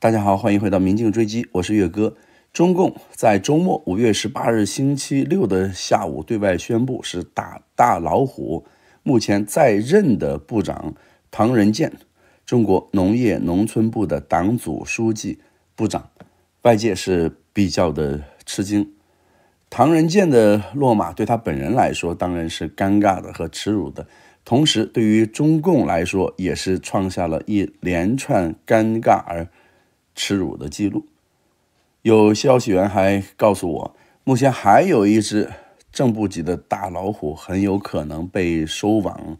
大家好，欢迎回到《明镜追击》，我是岳哥。中共在周末，五月十八日星期六的下午对外宣布是打大老虎，目前在任的部长唐仁健，中国农业农村部的党组书记、部长，外界是比较的吃惊。唐仁健的落马对他本人来说当然是尴尬的和耻辱的，同时对于中共来说也是创下了一连串尴尬而。耻辱的记录。有消息源还告诉我，目前还有一只正部级的大老虎很有可能被收网、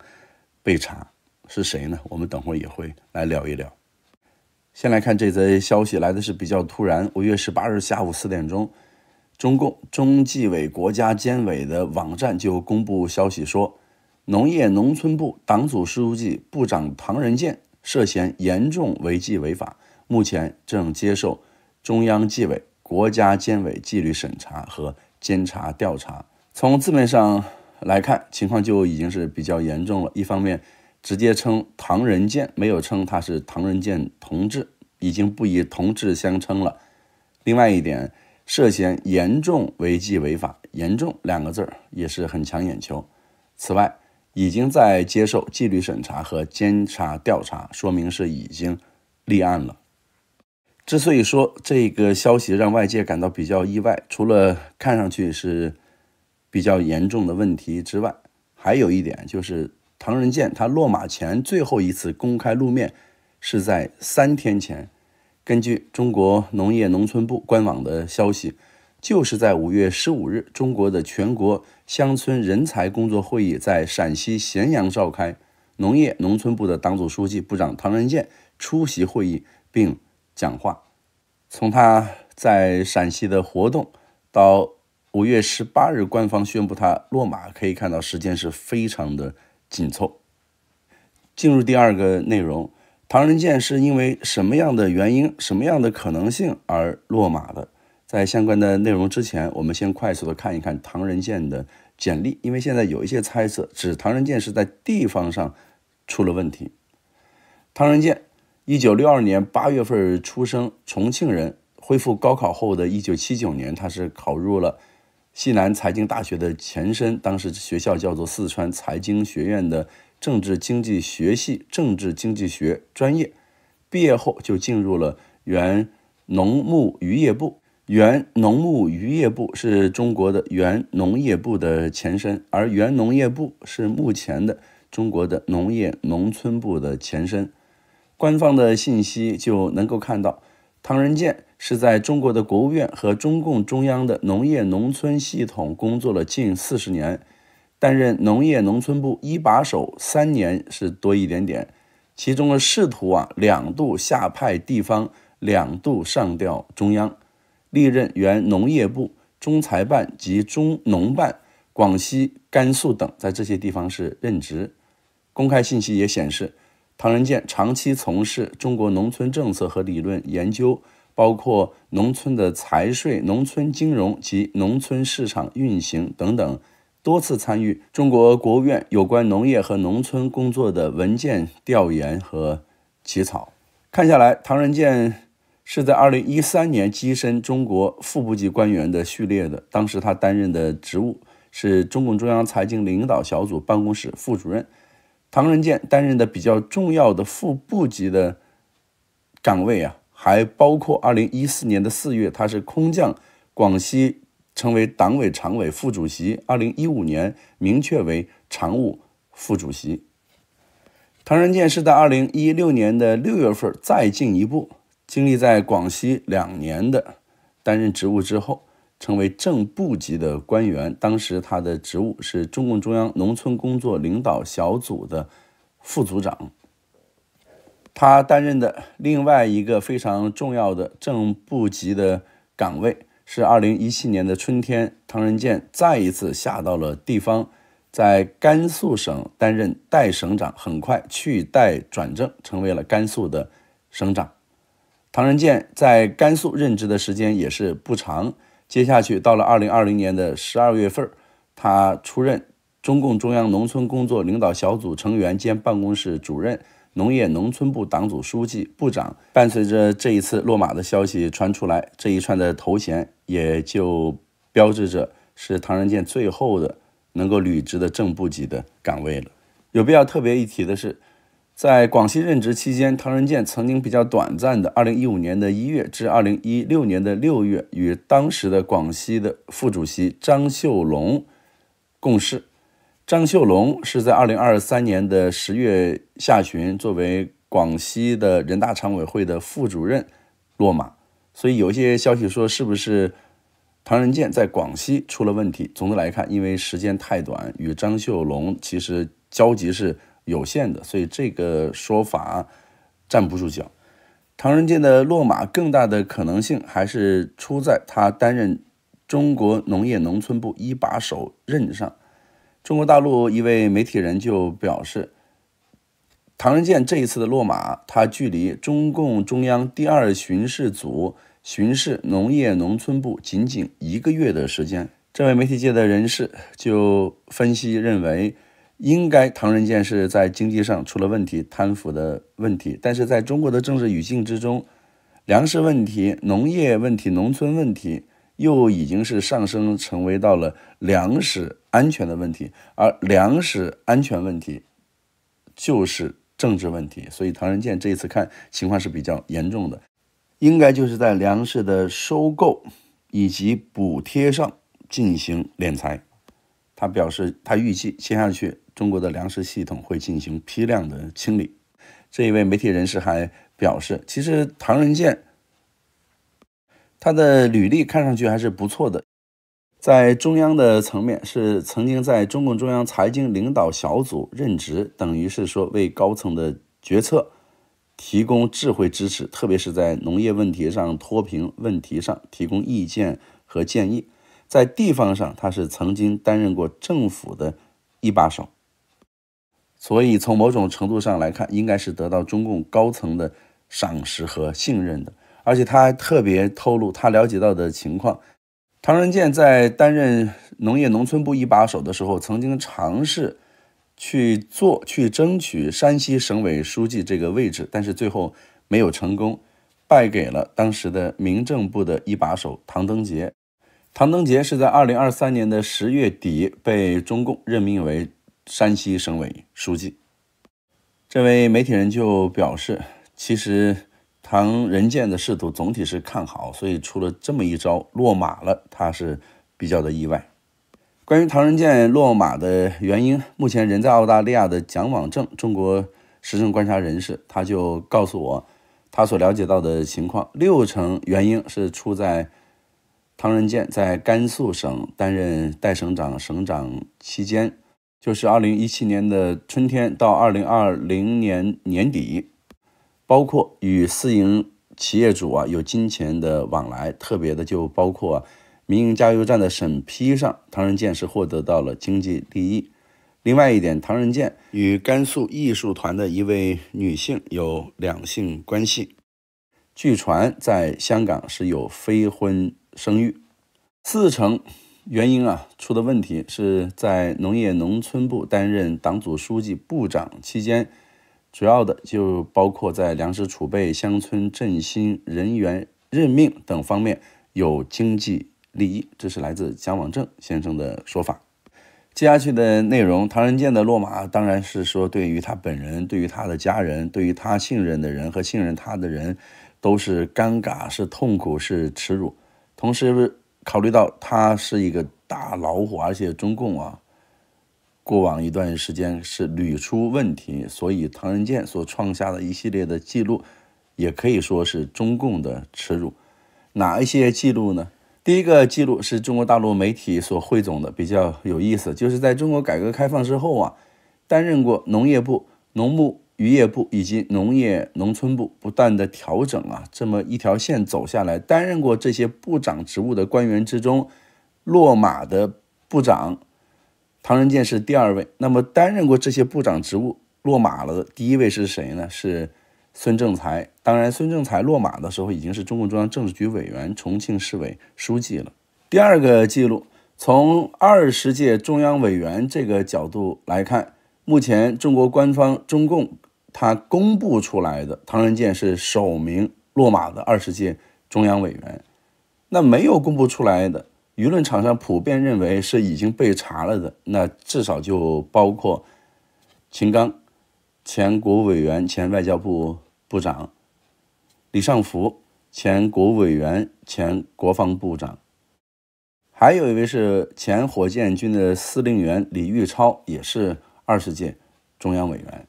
被查，是谁呢？我们等会儿也会来聊一聊。先来看这则消息，来的是比较突然。五月十八日下午四点钟，中共中纪委、国家监委的网站就公布消息说，农业农村部党组书记、部长唐仁健涉嫌严重违纪违法。目前正接受中央纪委国家监委纪律审查和监察调查。从字面上来看，情况就已经是比较严重了。一方面，直接称唐人剑，没有称他是唐人剑同志，已经不以同志相称了。另外一点，涉嫌严重违纪违法，严重两个字也是很抢眼球。此外，已经在接受纪律审查和监察调查，说明是已经立案了。之所以说这个消息让外界感到比较意外，除了看上去是比较严重的问题之外，还有一点就是唐仁健他落马前最后一次公开露面是在三天前。根据中国农业农村部官网的消息，就是在五月十五日，中国的全国乡村人才工作会议在陕西咸阳召开，农业农村部的党组书记、部长唐仁健出席会议并。讲话，从他在陕西的活动到五月十八日官方宣布他落马，可以看到时间是非常的紧凑。进入第二个内容，唐人剑是因为什么样的原因、什么样的可能性而落马的？在相关的内容之前，我们先快速的看一看唐人剑的简历，因为现在有一些猜测，指唐人剑是在地方上出了问题。唐人剑一九六二年八月份出生，重庆人。恢复高考后的一九七九年，他是考入了西南财经大学的前身，当时学校叫做四川财经学院的政治经济学系，政治经济学专业。毕业后就进入了原农牧渔业部，原农牧渔业部是中国的原农业部的前身，而原农业部是目前的中国的农业农村部的前身。官方的信息就能够看到，唐仁健是在中国的国务院和中共中央的农业农村系统工作了近四十年，担任农业农村部一把手三年是多一点点。其中的仕途啊，两度下派地方，两度上调中央。历任原农业部、中财办及中农办、广西、甘肃等，在这些地方是任职。公开信息也显示。唐仁健长期从事中国农村政策和理论研究，包括农村的财税、农村金融及农村市场运行等等，多次参与中国国务院有关农业和农村工作的文件调研和起草。看下来，唐仁健是在2013年跻身中国副部级官员的序列的，当时他担任的职务是中共中央财经领导小组办公室副主任。唐仁健担任的比较重要的副部级的岗位啊，还包括二零一四年的四月，他是空降广西成为党委常委副主席；二零一五年明确为常务副主席。唐仁健是在二零一六年的六月份再进一步，经历在广西两年的担任职务之后。成为正部级的官员，当时他的职务是中共中央农村工作领导小组的副组长。他担任的另外一个非常重要的正部级的岗位是，二零一七年的春天，唐仁健再一次下到了地方，在甘肃省担任代省长，很快去代转正，成为了甘肃的省长。唐仁健在甘肃任职的时间也是不长。接下去到了二零二零年的十二月份他出任中共中央农村工作领导小组成员兼办公室主任、农业农村部党组书记、部长。伴随着这一次落马的消息传出来，这一串的头衔也就标志着是唐仁健最后的能够履职的正部级的岗位了。有必要特别一提的是。在广西任职期间，唐仁健曾经比较短暂的，二零一五年的一月至二零一六年的六月，与当时的广西的副主席张秀龙共事。张秀龙是在二零二三年的十月下旬，作为广西的人大常委会的副主任落马。所以有一些消息说，是不是唐仁健在广西出了问题？总的来看，因为时间太短，与张秀龙其实交集是。有限的，所以这个说法站不住脚。唐人街的落马，更大的可能性还是出在他担任中国农业农村部一把手任上。中国大陆一位媒体人就表示，唐人健这一次的落马，他距离中共中央第二巡视组巡视农业农村部仅仅一个月的时间。这位媒体界的人士就分析认为。应该唐人街是在经济上出了问题，贪腐的问题。但是在中国的政治语境之中，粮食问题、农业问题、农村问题，又已经是上升成为到了粮食安全的问题，而粮食安全问题就是政治问题。所以唐人健这一次看情况是比较严重的，应该就是在粮食的收购以及补贴上进行敛财。他表示，他预计接下去。中国的粮食系统会进行批量的清理。这一位媒体人士还表示，其实唐仁健他的履历看上去还是不错的。在中央的层面，是曾经在中共中央财经领导小组任职，等于是说为高层的决策提供智慧支持，特别是在农业问题上、脱贫问题上提供意见和建议。在地方上，他是曾经担任过政府的一把手。所以，从某种程度上来看，应该是得到中共高层的赏识和信任的。而且，他还特别透露他了解到的情况：，唐仁健在担任农业农村部一把手的时候，曾经尝试去做、去争取山西省委书记这个位置，但是最后没有成功，败给了当时的民政部的一把手唐登杰。唐登杰是在2023年的十月底被中共任命为。山西省委书记，这位媒体人就表示：“其实唐仁健的仕途总体是看好，所以出了这么一招落马了，他是比较的意外。”关于唐仁健落马的原因，目前人在澳大利亚的蒋网正，中国时政观察人士，他就告诉我，他所了解到的情况，六成原因是出在唐仁健在甘肃省担任代省长、省长期间。就是二零一七年的春天到二零二零年年底，包括与私营企业主啊有金钱的往来，特别的就包括民营加油站的审批上，唐人健是获得到了经济利益。另外一点，唐人健与甘肃艺术团的一位女性有两性关系，据传在香港是有非婚生育，四成。原因啊，出的问题是在农业农村部担任党组书记、部长期间，主要的就包括在粮食储备、乡村振兴、人员任命等方面有经济利益。这是来自蒋网正先生的说法。接下去的内容，唐仁健的落马，当然是说对于他本人、对于他的家人、对于他信任的人和信任他的人，都是尴尬、是痛苦、是耻辱。同时。考虑到他是一个大老虎，而且中共啊，过往一段时间是屡出问题，所以唐人健所创下的一系列的记录，也可以说是中共的耻辱。哪一些记录呢？第一个记录是中国大陆媒体所汇总的，比较有意思，就是在中国改革开放之后啊，担任过农业部、农牧。渔业部以及农业农村部不断的调整啊，这么一条线走下来，担任过这些部长职务的官员之中，落马的部长唐仁健是第二位。那么担任过这些部长职务落马了的第一位是谁呢？是孙政才。当然，孙政才落马的时候已经是中共中央政治局委员、重庆市委书记了。第二个记录，从二十届中央委员这个角度来看，目前中国官方中共。他公布出来的，唐仁健是首名落马的二十届中央委员。那没有公布出来的，舆论场上普遍认为是已经被查了的。那至少就包括秦刚，前国务委员、前外交部部长李尚福，前国务委员、前国防部长，还有一位是前火箭军的司令员李玉超，也是二十届中央委员。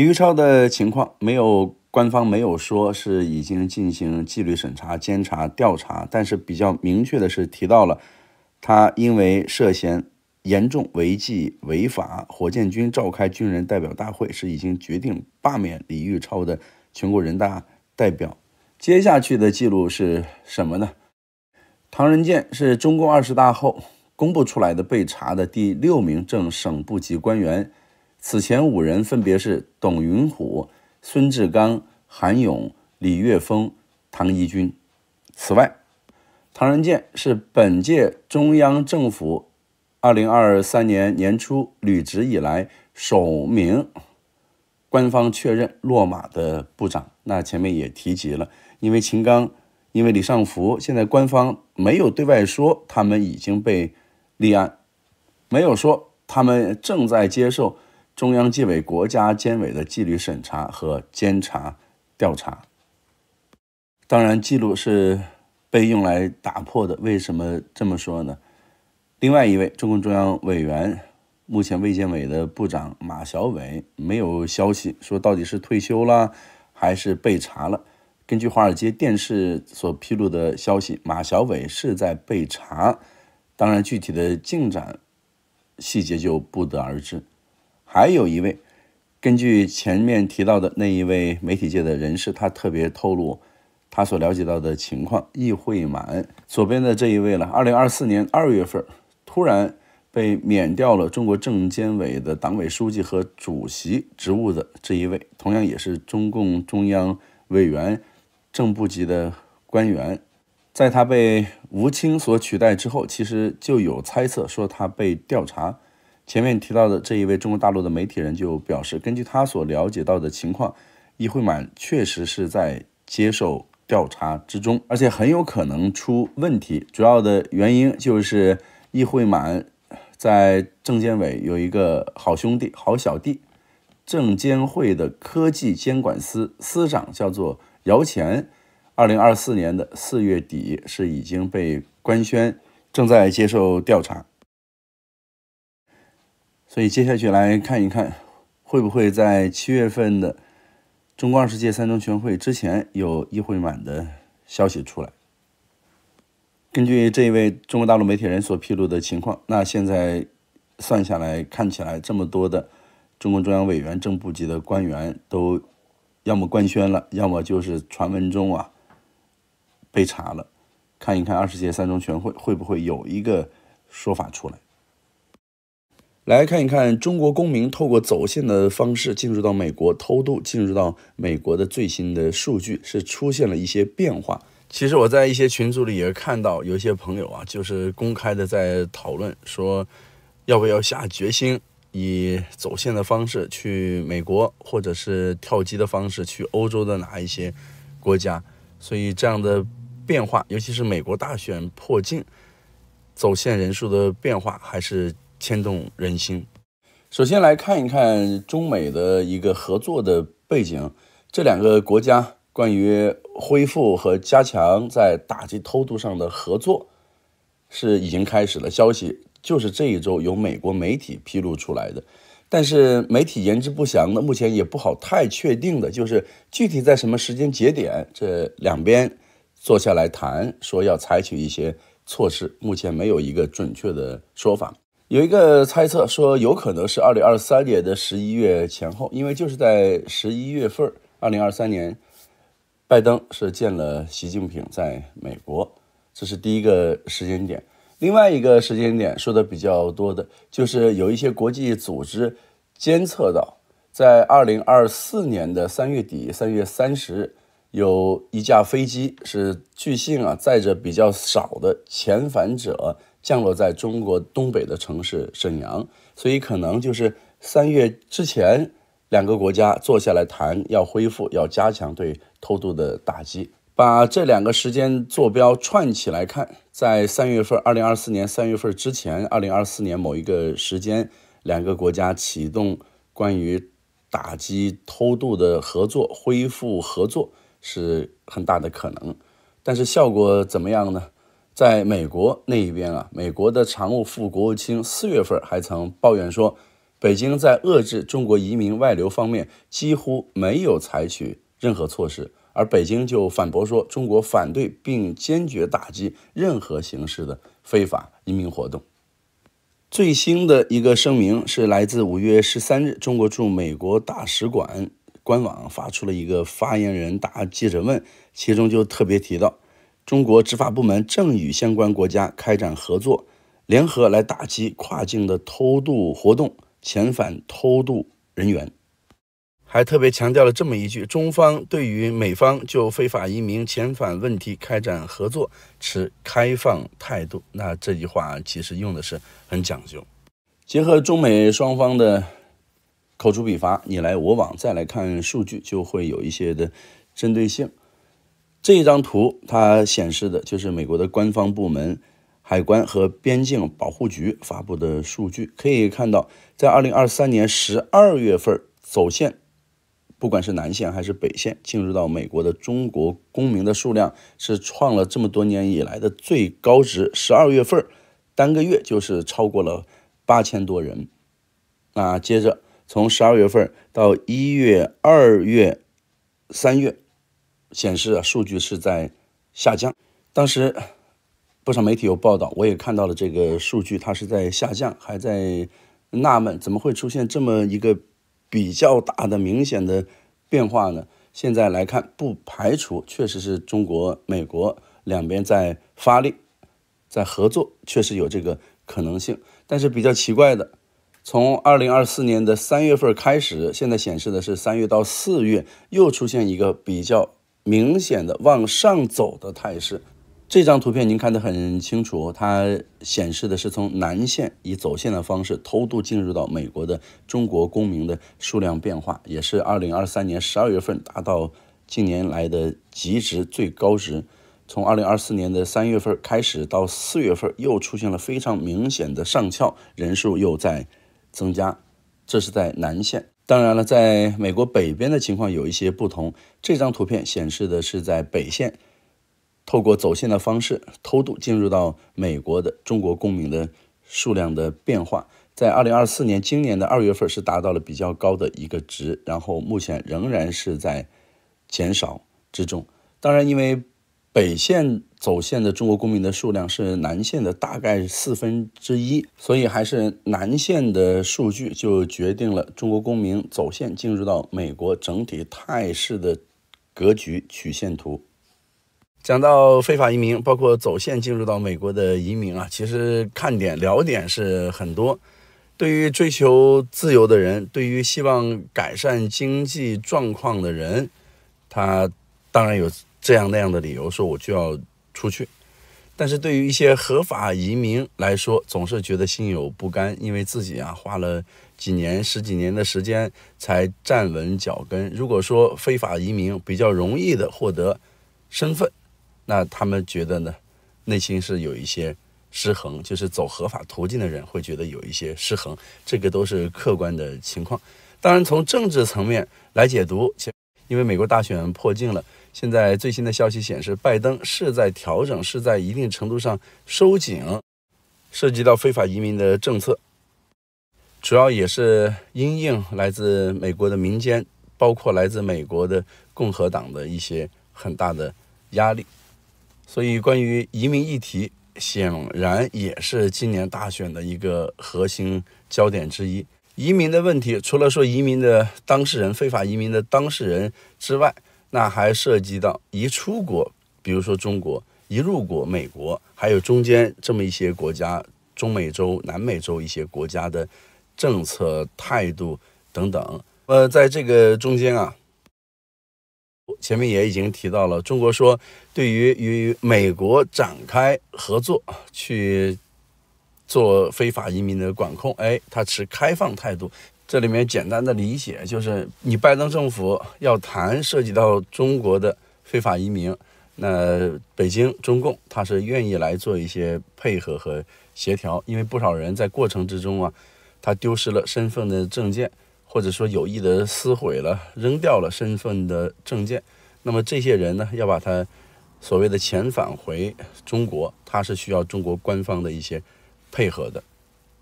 李玉超的情况没有官方没有说是已经进行纪律审查、监察调查，但是比较明确的是提到了他因为涉嫌严重违纪违法，火箭军召开军人代表大会是已经决定罢免李玉超的全国人大代表。接下去的记录是什么呢？唐仁健是中共二十大后公布出来的被查的第六名正省部级官员。此前五人分别是董云虎、孙志刚、韩勇、李岳峰、唐一军。此外，唐仁健是本届中央政府二零二三年年初履职以来首名官方确认落马的部长。那前面也提及了，因为秦刚、因为李尚福，现在官方没有对外说他们已经被立案，没有说他们正在接受。中央纪委国家监委的纪律审查和监察调查，当然记录是被用来打破的。为什么这么说呢？另外一位中共中央委员，目前卫健委的部长马晓伟，没有消息说到底是退休了还是被查了。根据华尔街电视所披露的消息，马晓伟是在被查，当然具体的进展细节就不得而知。还有一位，根据前面提到的那一位媒体界的人士，他特别透露他所了解到的情况：，议会满左边的这一位了。二零二四年二月份，突然被免掉了中国证监会的党委书记和主席职务的这一位，同样也是中共中央委员、正部级的官员。在他被吴清所取代之后，其实就有猜测说他被调查。前面提到的这一位中国大陆的媒体人就表示，根据他所了解到的情况，易会满确实是在接受调查之中，而且很有可能出问题。主要的原因就是易会满在证监会有一个好兄弟、好小弟，证监会的科技监管司司长叫做姚钱，二零二四年的四月底是已经被官宣正在接受调查。所以接下去来看一看，会不会在七月份的中共二十届三中全会之前有“议会满”的消息出来？根据这一位中国大陆媒体人所披露的情况，那现在算下来看起来，这么多的中共中央委员、正部级的官员都要么官宣了，要么就是传闻中啊被查了。看一看二十届三中全会会不会有一个说法出来？来看一看中国公民透过走线的方式进入到美国偷渡，进入到美国的最新的数据是出现了一些变化。其实我在一些群组里也看到有一些朋友啊，就是公开的在讨论说，要不要下决心以走线的方式去美国，或者是跳机的方式去欧洲的哪一些国家。所以这样的变化，尤其是美国大选迫近，走线人数的变化还是。牵动人心。首先来看一看中美的一个合作的背景，这两个国家关于恢复和加强在打击偷渡上的合作是已经开始了。消息就是这一周由美国媒体披露出来的，但是媒体言之不详的，目前也不好太确定的，就是具体在什么时间节点，这两边坐下来谈，说要采取一些措施，目前没有一个准确的说法。有一个猜测说，有可能是二零二三年的十一月前后，因为就是在十一月份二零二三年，拜登是见了习近平在美国，这是第一个时间点。另外一个时间点说的比较多的，就是有一些国际组织监测到，在二零二四年的三月底，三月三十日，有一架飞机是据信啊载着比较少的遣返者。降落在中国东北的城市沈阳，所以可能就是三月之前，两个国家坐下来谈，要恢复，要加强对偷渡的打击。把这两个时间坐标串起来看，在三月份，二零二四年三月份之前，二零二四年某一个时间，两个国家启动关于打击偷渡的合作，恢复合作是很大的可能。但是效果怎么样呢？在美国那一边啊，美国的常务副国务卿四月份还曾抱怨说，北京在遏制中国移民外流方面几乎没有采取任何措施，而北京就反驳说，中国反对并坚决打击任何形式的非法移民活动。最新的一个声明是来自五月十三日，中国驻美国大使馆官网发出了一个发言人答记者问，其中就特别提到。中国执法部门正与相关国家开展合作，联合来打击跨境的偷渡活动、遣返偷渡人员，还特别强调了这么一句：中方对于美方就非法移民遣返问题开展合作持开放态度。那这句话其实用的是很讲究，结合中美双方的口诛笔伐、你来我往，再来看数据，就会有一些的针对性。这一张图，它显示的就是美国的官方部门海关和边境保护局发布的数据。可以看到，在二零二三年十二月份，走线，不管是南线还是北线，进入到美国的中国公民的数量是创了这么多年以来的最高值。十二月份，单个月就是超过了八千多人。那接着，从十二月份到一月、二月、三月。显示啊，数据是在下降。当时不少媒体有报道，我也看到了这个数据，它是在下降，还在纳闷怎么会出现这么一个比较大的、明显的变化呢？现在来看，不排除确实是中国、美国两边在发力，在合作，确实有这个可能性。但是比较奇怪的，从二零二四年的三月份开始，现在显示的是三月到四月又出现一个比较。明显的往上走的态势，这张图片您看得很清楚，它显示的是从南线以走线的方式偷渡进入到美国的中国公民的数量变化，也是二零二三年十二月份达到近年来的极值最高值。从二零二四年的三月份开始到四月份，又出现了非常明显的上翘，人数又在增加，这是在南线。当然了，在美国北边的情况有一些不同。这张图片显示的是在北线，透过走线的方式偷渡进入到美国的中国公民的数量的变化，在二零二四年今年的二月份是达到了比较高的一个值，然后目前仍然是在减少之中。当然，因为北线走线的中国公民的数量是南线的大概四分之一，所以还是南线的数据就决定了中国公民走线进入到美国整体态势的格局曲线图。讲到非法移民，包括走线进入到美国的移民啊，其实看点、聊点是很多。对于追求自由的人，对于希望改善经济状况的人，他当然有。这样那样的理由说我就要出去，但是对于一些合法移民来说，总是觉得心有不甘，因为自己啊花了几年、十几年的时间才站稳脚跟。如果说非法移民比较容易的获得身份，那他们觉得呢内心是有一些失衡，就是走合法途径的人会觉得有一些失衡，这个都是客观的情况。当然，从政治层面来解读，因为美国大选破镜了。现在最新的消息显示，拜登是在调整，是在一定程度上收紧涉及到非法移民的政策，主要也是因应来自美国的民间，包括来自美国的共和党的一些很大的压力。所以，关于移民议题，显然也是今年大选的一个核心焦点之一。移民的问题，除了说移民的当事人、非法移民的当事人之外，那还涉及到一出国，比如说中国一入国，美国还有中间这么一些国家，中美洲、南美洲一些国家的政策态度等等。呃，在这个中间啊，前面也已经提到了，中国说对于与美国展开合作去做非法移民的管控，哎，它持开放态度。这里面简单的理解就是，你拜登政府要谈涉及到中国的非法移民，那北京中共他是愿意来做一些配合和协调，因为不少人在过程之中啊，他丢失了身份的证件，或者说有意的撕毁了、扔掉了身份的证件，那么这些人呢，要把他所谓的遣返回中国，他是需要中国官方的一些配合的，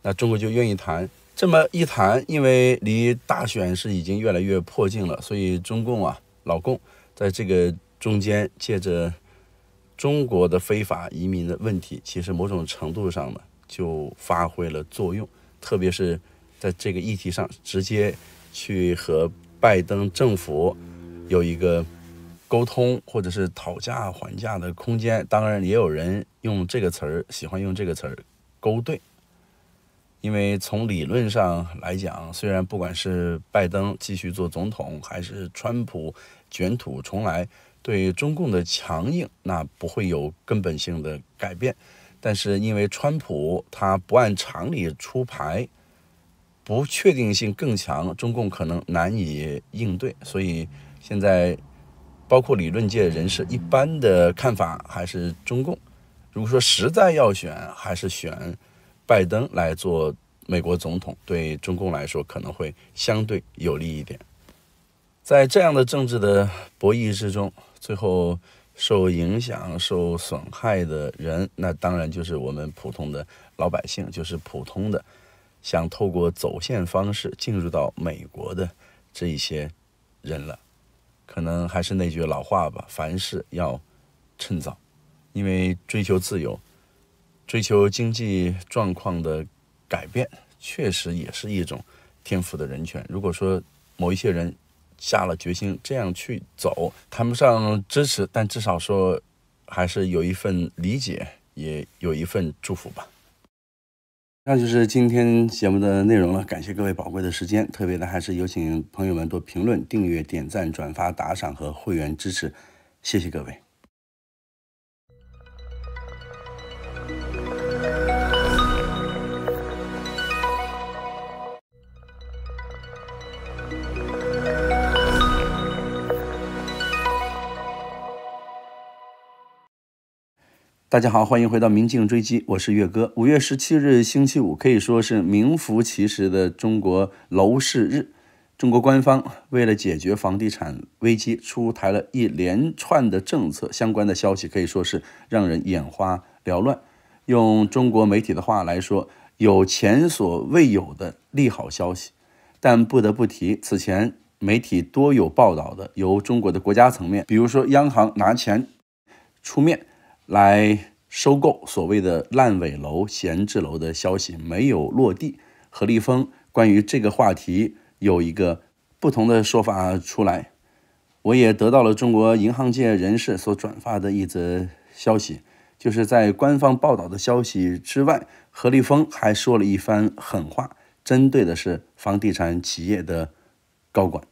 那中国就愿意谈。这么一谈，因为离大选是已经越来越迫近了，所以中共啊，老共在这个中间，借着中国的非法移民的问题，其实某种程度上呢，就发挥了作用。特别是在这个议题上，直接去和拜登政府有一个沟通，或者是讨价还价的空间。当然，也有人用这个词儿，喜欢用这个词儿勾兑。因为从理论上来讲，虽然不管是拜登继续做总统，还是川普卷土重来，对中共的强硬，那不会有根本性的改变。但是因为川普他不按常理出牌，不确定性更强，中共可能难以应对。所以现在包括理论界人士一般的看法，还是中共。如果说实在要选，还是选。拜登来做美国总统，对中共来说可能会相对有利一点。在这样的政治的博弈之中，最后受影响、受损害的人，那当然就是我们普通的老百姓，就是普通的想透过走线方式进入到美国的这一些人了。可能还是那句老话吧，凡事要趁早，因为追求自由。追求经济状况的改变，确实也是一种天赋的人权。如果说某一些人下了决心这样去走，谈不上支持，但至少说还是有一份理解，也有一份祝福吧。那就是今天节目的内容了，感谢各位宝贵的时间。特别的，还是有请朋友们多评论、订阅、点赞、转发、打赏和会员支持，谢谢各位。大家好，欢迎回到《明镜追击》，我是岳哥。五月十七日，星期五，可以说是名副其实的中国楼市日。中国官方为了解决房地产危机，出台了一连串的政策相关的消息，可以说是让人眼花缭乱。用中国媒体的话来说，有前所未有的利好消息。但不得不提，此前媒体多有报道的，由中国的国家层面，比如说央行拿钱出面。来收购所谓的烂尾楼、闲置楼的消息没有落地，何立峰关于这个话题有一个不同的说法出来，我也得到了中国银行界人士所转发的一则消息，就是在官方报道的消息之外，何立峰还说了一番狠话，针对的是房地产企业的高管。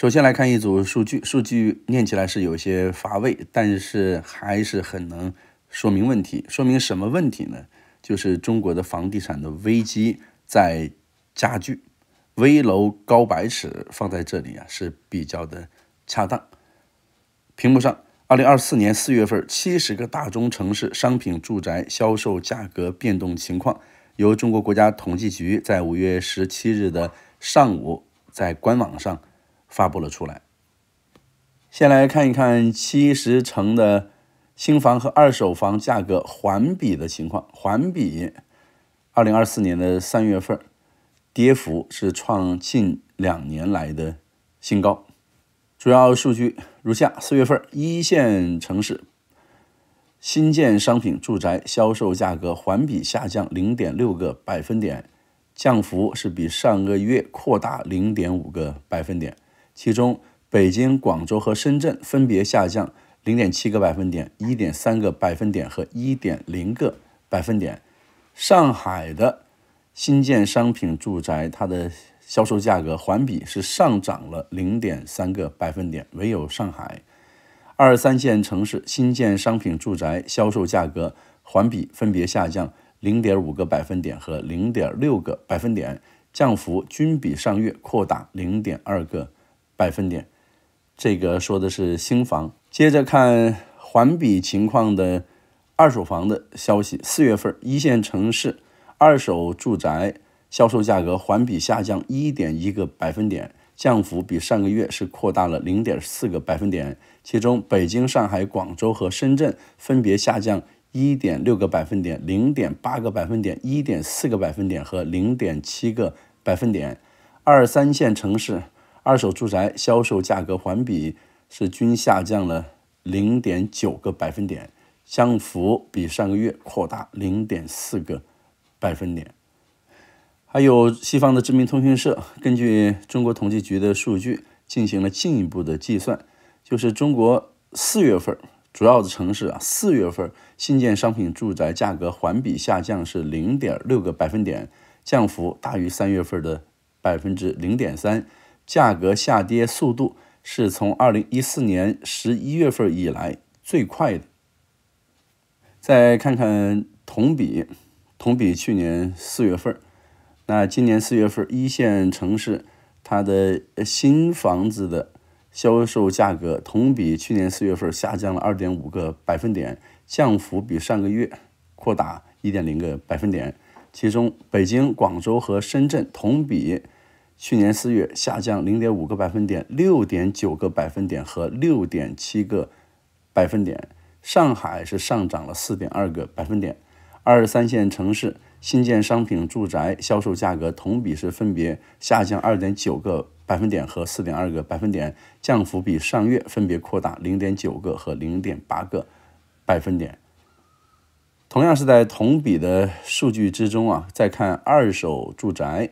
首先来看一组数据，数据念起来是有些乏味，但是还是很能说明问题。说明什么问题呢？就是中国的房地产的危机在加剧。危楼高百尺，放在这里啊是比较的恰当。屏幕上，二零二四年四月份七十个大中城市商品住宅销售价格变动情况，由中国国家统计局在五月十七日的上午在官网上。发布了出来。先来看一看七十城的新房和二手房价格环比的情况，环比二零二四年的三月份跌幅是创近两年来的新高。主要数据如下：四月份一线城市新建商品住宅销售价格环比下降零点六个百分点，降幅是比上个月扩大零点五个百分点。其中，北京、广州和深圳分别下降零点七个百分点、一点三个百分点和一点零个百分点。上海的新建商品住宅，它的销售价格环比是上涨了零点三个百分点。唯有上海二三线城市新建商品住宅销售价格环比分别下降零点五个百分点和零点六个百分点，降幅均比上月扩大零点二个。百分点，这个说的是新房。接着看环比情况的二手房的消息：四月份一线城市二手住宅销售价格环比下降一点一个百分点，降幅比上个月是扩大了零点四个百分点。其中，北京、上海、广州和深圳分别下降一点六个百分点、零点八个百分点、一点四个百分点和零点七个百分点。二三线城市。二手住宅销售价格环比是均下降了零点九个百分点，降幅比上个月扩大零点四个百分点。还有西方的知名通讯社根据中国统计局的数据进行了进一步的计算，就是中国四月份主要的城市啊，四月份新建商品住宅价格环比下降是零点六个百分点，降幅大于三月份的百分之零点三。价格下跌速度是从二零一四年十一月份以来最快的。再看看同比，同比去年四月份，那今年四月份一线城市它的新房子的销售价格同比去年四月份下降了二点五个百分点，降幅比上个月扩大一点零个百分点。其中，北京、广州和深圳同比。去年四月下降零点五个百分点、六点九个百分点和六点七个百分点，上海是上涨了四点二个百分点。二三线城市新建商品住宅销售价格同比是分别下降二点九个百分点和四点二个百分点，降幅比上月分别扩大零点九个和零点八个百分点。同样是在同比的数据之中啊，再看二手住宅。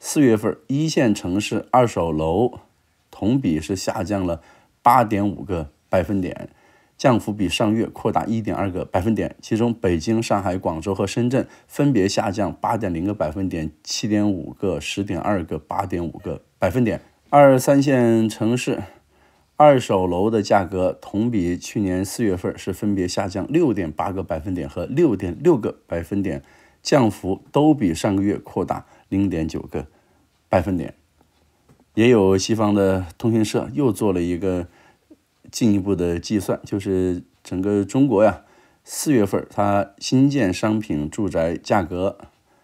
四月份，一线城市二手楼同比是下降了八点五个百分点，降幅比上月扩大一点二个百分点。其中，北京、上海、广州和深圳分别下降八点零个百分点、七点五个、十点二个、八点五个百分点。二三线城市二手楼的价格同比去年四月份是分别下降六点八个百分点和六点六个百分点，降幅都比上个月扩大。零点九个百分点，也有西方的通讯社又做了一个进一步的计算，就是整个中国呀，四月份它新建商品住宅价格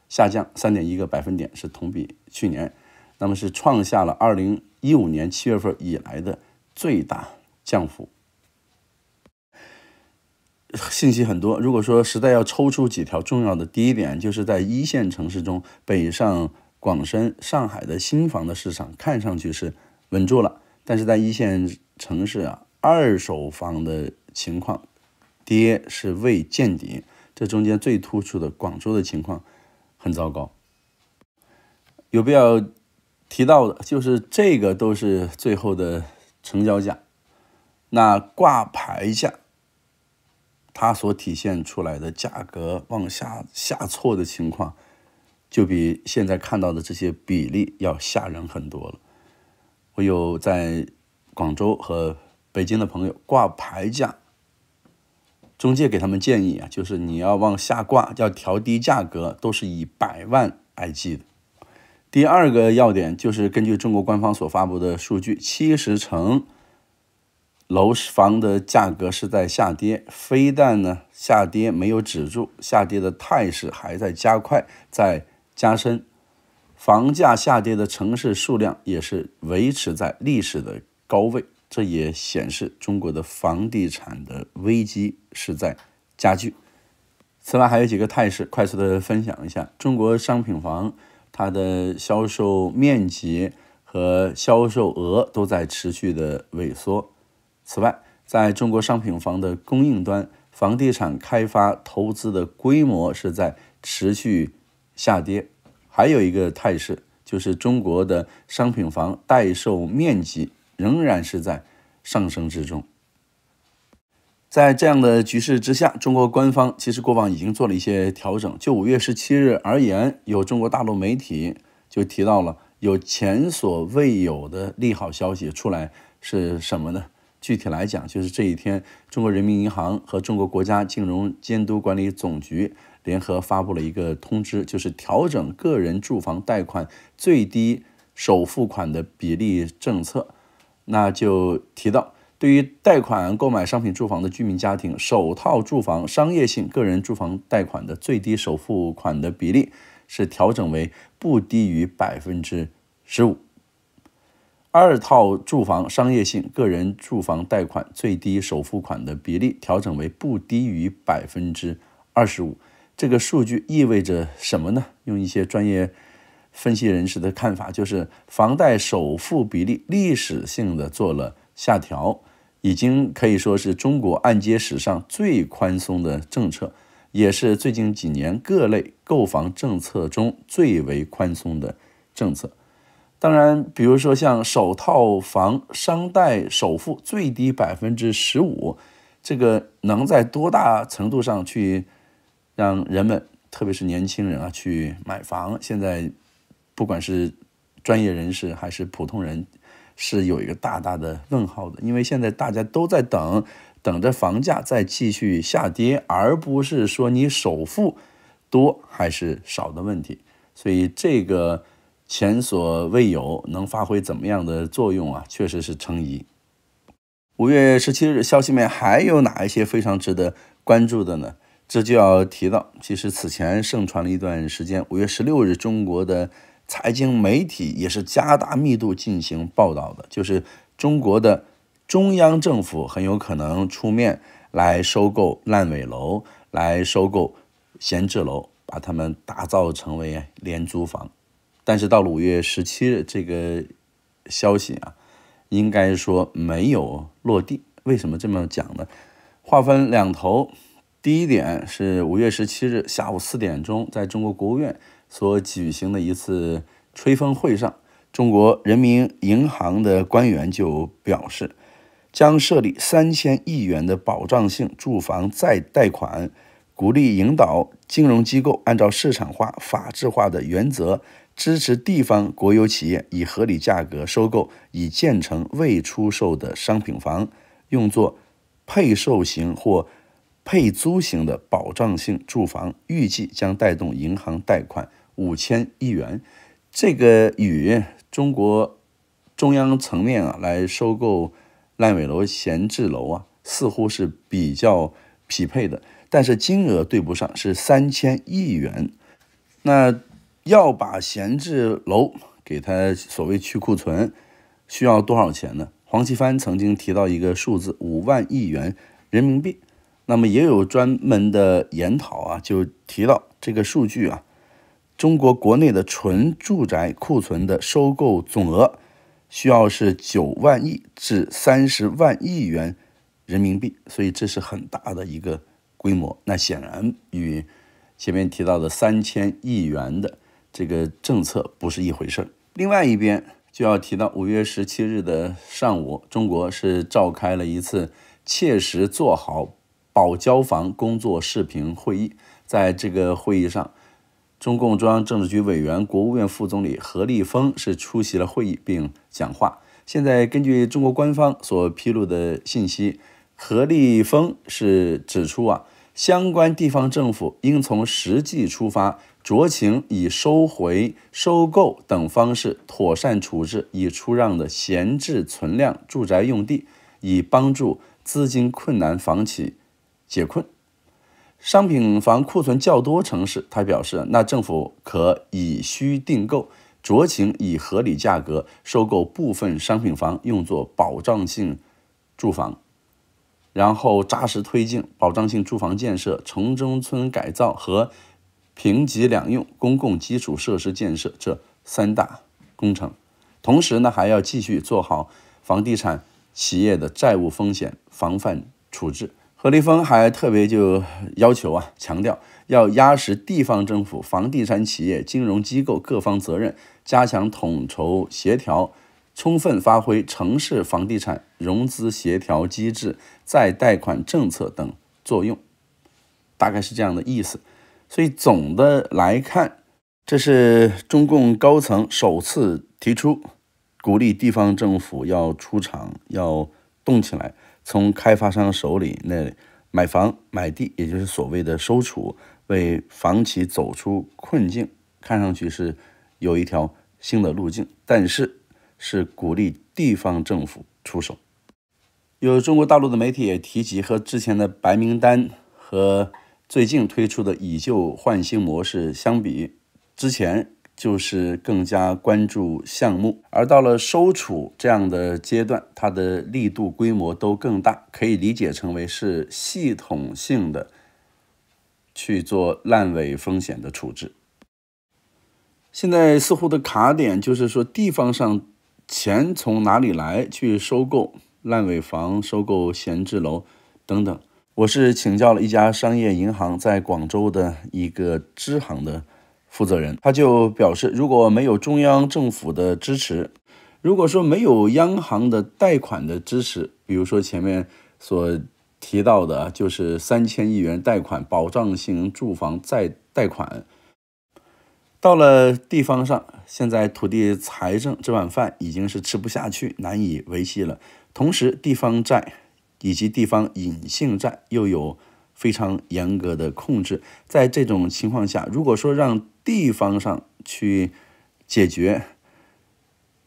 下降三点一个百分点，是同比去年，那么是创下了二零一五年七月份以来的最大降幅。信息很多，如果说实在要抽出几条重要的，第一点就是在一线城市中，北上广深，上海的新房的市场看上去是稳住了，但是在一线城市啊，二手房的情况跌是未见底，这中间最突出的广州的情况很糟糕。有必要提到的就是这个都是最后的成交价，那挂牌价。它所体现出来的价格往下下挫的情况，就比现在看到的这些比例要吓人很多了。我有在广州和北京的朋友挂牌价，中介给他们建议啊，就是你要往下挂，要调低价格，都是以百万来计的。第二个要点就是根据中国官方所发布的数据，七十成。楼市房的价格是在下跌，非但呢下跌没有止住，下跌的态势还在加快，在加深。房价下跌的城市数量也是维持在历史的高位，这也显示中国的房地产的危机是在加剧。此外，还有几个态势快速的分享一下：中国商品房它的销售面积和销售额都在持续的萎缩。此外，在中国商品房的供应端，房地产开发投资的规模是在持续下跌。还有一个态势，就是中国的商品房待售面积仍然是在上升之中。在这样的局势之下，中国官方其实过往已经做了一些调整。就五月十七日而言，有中国大陆媒体就提到了有前所未有的利好消息出来，是什么呢？具体来讲，就是这一天，中国人民银行和中国国家金融监督管理总局联合发布了一个通知，就是调整个人住房贷款最低首付款的比例政策。那就提到，对于贷款购买商品住房的居民家庭，首套住房商业性个人住房贷款的最低首付款的比例是调整为不低于百分之十五。二套住房商业性个人住房贷款最低首付款的比例调整为不低于百分之二十五。这个数据意味着什么呢？用一些专业分析人士的看法，就是房贷首付比例历史性的做了下调，已经可以说是中国按揭史上最宽松的政策，也是最近几年各类购房政策中最为宽松的政策。当然，比如说像首套房商贷首付最低百分之十五，这个能在多大程度上去让人们，特别是年轻人啊去买房？现在不管是专业人士还是普通人，是有一个大大的问号的，因为现在大家都在等，等着房价再继续下跌，而不是说你首付多还是少的问题，所以这个。前所未有能发挥怎么样的作用啊？确实是成疑。五月十七日消息面还有哪一些非常值得关注的呢？这就要提到，其实此前盛传了一段时间。五月十六日，中国的财经媒体也是加大密度进行报道的，就是中国的中央政府很有可能出面来收购烂尾楼，来收购闲置楼，把它们打造成为廉租房。但是到了五月十七日这个消息啊，应该说没有落地。为什么这么讲呢？划分两头。第一点是五月十七日下午四点钟，在中国国务院所举行的一次吹风会上，中国人民银行的官员就表示，将设立三千亿元的保障性住房再贷款，鼓励引导金融机构按照市场化、法治化的原则。支持地方国有企业以合理价格收购已建成未出售的商品房，用作配售型或配租型的保障性住房，预计将带动银行贷款五千亿元。这个与中国中央层面啊来收购烂尾楼、闲置楼啊，似乎是比较匹配的，但是金额对不上，是三千亿元。那。要把闲置楼给他所谓去库存，需要多少钱呢？黄奇帆曾经提到一个数字，五万亿元人民币。那么也有专门的研讨啊，就提到这个数据啊，中国国内的纯住宅库存的收购总额，需要是九万亿至三十万亿元人民币，所以这是很大的一个规模。那显然与前面提到的三千亿元的。这个政策不是一回事儿。另外一边就要提到五月十七日的上午，中国是召开了一次切实做好保交房工作视频会议。在这个会议上，中共中央政治局委员、国务院副总理何立峰是出席了会议并讲话。现在根据中国官方所披露的信息，何立峰是指出啊。相关地方政府应从实际出发，酌情以收回收购等方式妥善处置已出让的闲置存量住宅用地，以帮助资金困难房企解困。商品房库存较多城市，他表示，那政府可以需订购，酌情以合理价格收购部分商品房，用作保障性住房。然后扎实推进保障性住房建设、城中村改造和平级两用公共基础设施建设这三大工程，同时呢还要继续做好房地产企业的债务风险防范处置。何立峰还特别就要求啊，强调要压实地方政府、房地产企业、金融机构各方责任，加强统筹协调。充分发挥城市房地产融资协调机制、再贷款政策等作用，大概是这样的意思。所以总的来看，这是中共高层首次提出鼓励地方政府要出场、要动起来，从开发商手里那买房买地，也就是所谓的收储，为房企走出困境，看上去是有一条新的路径，但是。是鼓励地方政府出手。有中国大陆的媒体也提及，和之前的白名单和最近推出的以旧换新模式相比，之前就是更加关注项目，而到了收储这样的阶段，它的力度规模都更大，可以理解成为是系统性的去做烂尾风险的处置。现在似乎的卡点就是说地方上。钱从哪里来？去收购烂尾房、收购闲置楼等等。我是请教了一家商业银行在广州的一个支行的负责人，他就表示，如果没有中央政府的支持，如果说没有央行的贷款的支持，比如说前面所提到的，就是三千亿元贷款保障性住房再贷款。到了地方上，现在土地财政这碗饭已经是吃不下去，难以维系了。同时，地方债以及地方隐性债又有非常严格的控制。在这种情况下，如果说让地方上去解决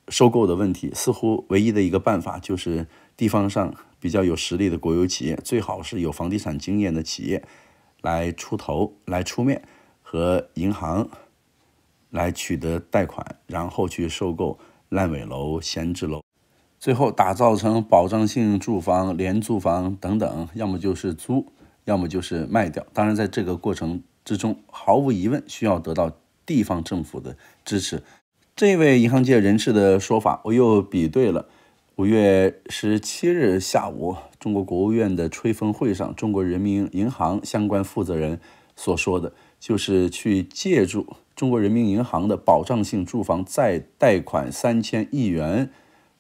收购的问题，似乎唯一的一个办法就是地方上比较有实力的国有企业，最好是有房地产经验的企业来出头、来出面和银行。来取得贷款，然后去收购烂尾楼、闲置楼，最后打造成保障性住房、廉租房等等，要么就是租，要么就是卖掉。当然，在这个过程之中，毫无疑问需要得到地方政府的支持。这位银行界人士的说法，我又比对了。五月十七日下午，中国国务院的吹风会上，中国人民银行相关负责人所说的就是去借助。中国人民银行的保障性住房再贷款三千亿元，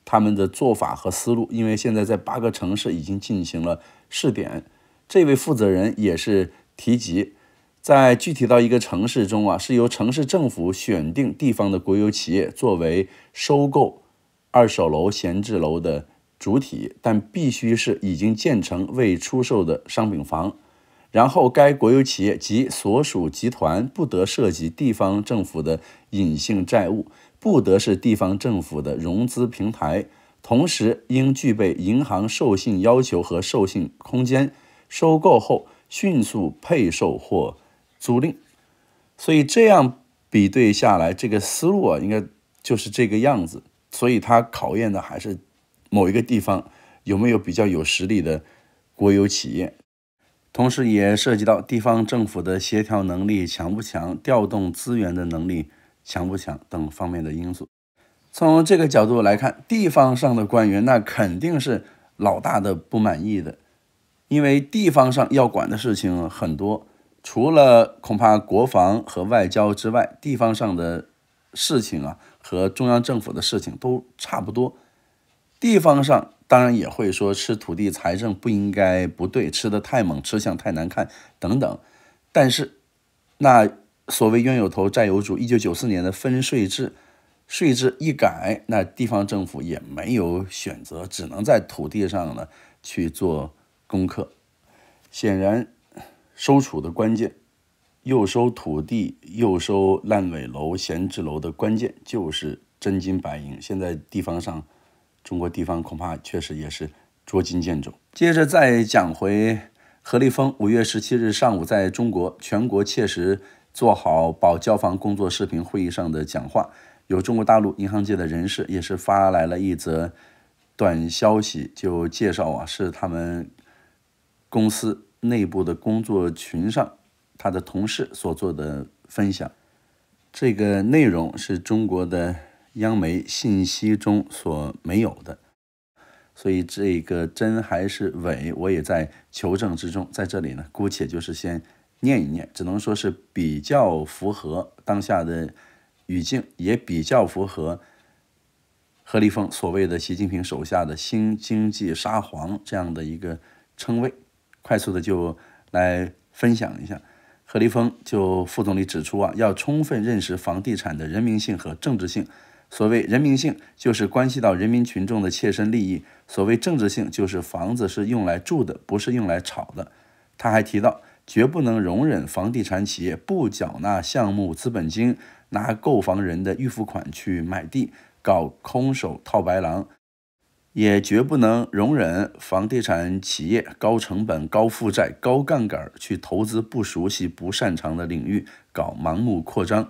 他们的做法和思路，因为现在在八个城市已经进行了试点。这位负责人也是提及，在具体到一个城市中啊，是由城市政府选定地方的国有企业作为收购二手楼、闲置楼的主体，但必须是已经建成未出售的商品房。然后，该国有企业及所属集团不得涉及地方政府的隐性债务，不得是地方政府的融资平台，同时应具备银行授信要求和授信空间。收购后迅速配售或租赁。所以这样比对下来，这个思路啊，应该就是这个样子。所以它考验的还是某一个地方有没有比较有实力的国有企业。同时，也涉及到地方政府的协调能力强不强、调动资源的能力强不强等方面的因素。从这个角度来看，地方上的官员那肯定是老大的不满意的，因为地方上要管的事情很多，除了恐怕国防和外交之外，地方上的事情啊和中央政府的事情都差不多，地方上。当然也会说吃土地财政不应该不对，吃的太猛，吃相太难看等等。但是，那所谓冤有头债有主，一九九四年的分税制税制一改，那地方政府也没有选择，只能在土地上呢去做功课。显然，收储的关键，又收土地又收烂尾楼、闲置楼的关键，就是真金白银。现在地方上。中国地方恐怕确实也是捉襟见肘。接着再讲回何立峰，五月十七日上午在中国全国切实做好保交房工作视频会议上的讲话，有中国大陆银行界的人士也是发来了一则短消息，就介绍啊是他们公司内部的工作群上他的同事所做的分享，这个内容是中国的。央媒信息中所没有的，所以这个真还是伪，我也在求证之中。在这里呢，姑且就是先念一念，只能说是比较符合当下的语境，也比较符合何立峰所谓的“习近平手下的新经济沙皇”这样的一个称谓。快速的就来分享一下，何立峰就副总理指出啊，要充分认识房地产的人民性和政治性。所谓人民性，就是关系到人民群众的切身利益；所谓政治性，就是房子是用来住的，不是用来炒的。他还提到，绝不能容忍房地产企业不缴纳项目资本金，拿购房人的预付款去买地，搞空手套白狼；也绝不能容忍房地产企业高成本、高负债、高杠杆去投资不熟悉、不擅长的领域，搞盲目扩张。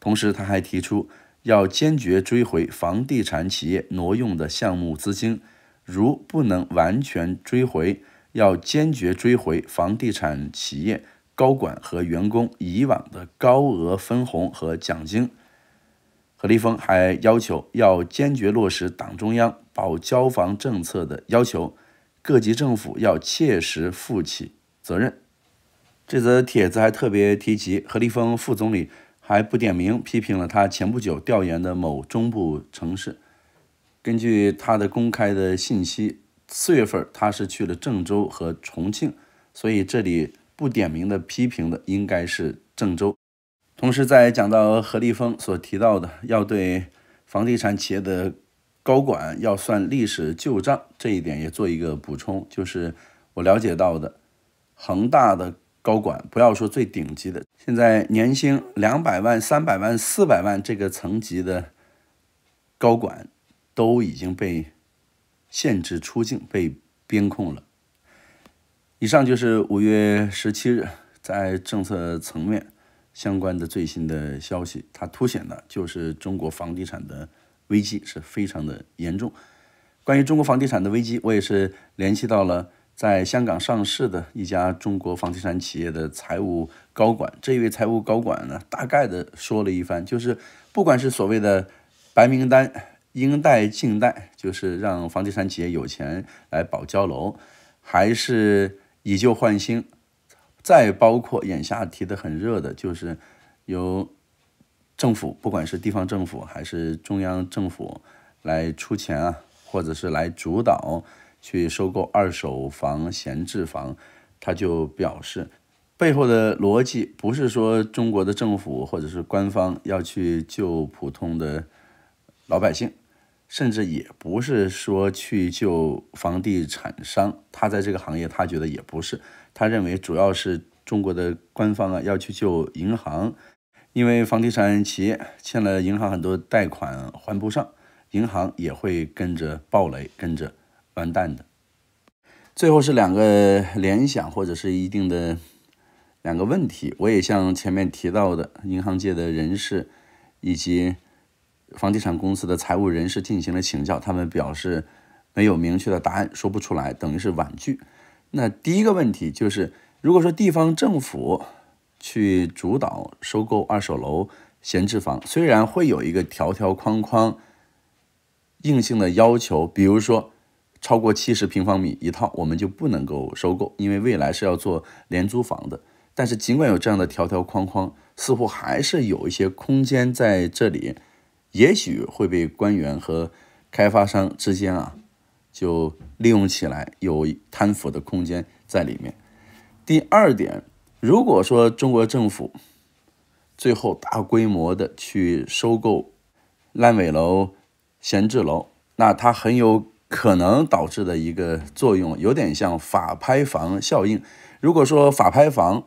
同时，他还提出。要坚决追回房地产企业挪用的项目资金，如不能完全追回，要坚决追回房地产企业高管和员工以往的高额分红和奖金。何立峰还要求要坚决落实党中央保交房政策的要求，各级政府要切实负起责任。这则帖子还特别提及何立峰副总理。还不点名批评了他前不久调研的某中部城市。根据他的公开的信息，四月份他是去了郑州和重庆，所以这里不点名的批评的应该是郑州。同时，在讲到何立峰所提到的要对房地产企业的高管要算历史旧账这一点，也做一个补充，就是我了解到的恒大的。高管不要说最顶级的，现在年薪两百万、三百万、四百万这个层级的高管，都已经被限制出境、被边控了。以上就是五月十七日在政策层面相关的最新的消息，它凸显的就是中国房地产的危机是非常的严重。关于中国房地产的危机，我也是联系到了。在香港上市的一家中国房地产企业的财务高管，这一位财务高管呢，大概的说了一番，就是不管是所谓的白名单、应贷尽贷，就是让房地产企业有钱来保交楼，还是以旧换新，再包括眼下提的很热的，就是由政府，不管是地方政府还是中央政府来出钱啊，或者是来主导。去收购二手房、闲置房，他就表示，背后的逻辑不是说中国的政府或者是官方要去救普通的老百姓，甚至也不是说去救房地产商，他在这个行业他觉得也不是，他认为主要是中国的官方啊要去救银行，因为房地产企业欠了银行很多贷款还不上，银行也会跟着暴雷，跟着。完蛋的。最后是两个联想，或者是一定的两个问题。我也像前面提到的银行界的人士以及房地产公司的财务人士进行了请教，他们表示没有明确的答案，说不出来，等于是婉拒。那第一个问题就是，如果说地方政府去主导收购二手楼、闲置房，虽然会有一个条条框框硬性的要求，比如说。超过七十平方米一套，我们就不能够收购，因为未来是要做廉租房的。但是尽管有这样的条条框框，似乎还是有一些空间在这里，也许会被官员和开发商之间啊就利用起来，有贪腐的空间在里面。第二点，如果说中国政府最后大规模的去收购烂尾楼、闲置楼，那它很有。可能导致的一个作用，有点像法拍房效应。如果说法拍房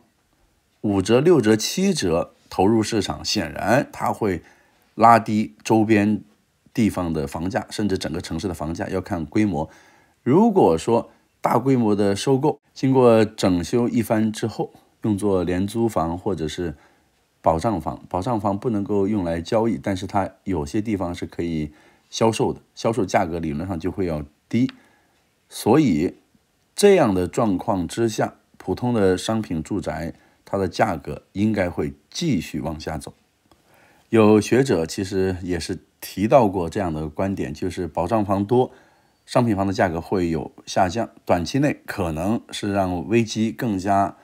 五折、六折、七折投入市场，显然它会拉低周边地方的房价，甚至整个城市的房价要看规模。如果说大规模的收购，经过整修一番之后，用作廉租房或者是保障房，保障房不能够用来交易，但是它有些地方是可以。销售的销售价格理论上就会要低，所以这样的状况之下，普通的商品住宅它的价格应该会继续往下走。有学者其实也是提到过这样的观点，就是保障房多，商品房的价格会有下降，短期内可能是让危机更加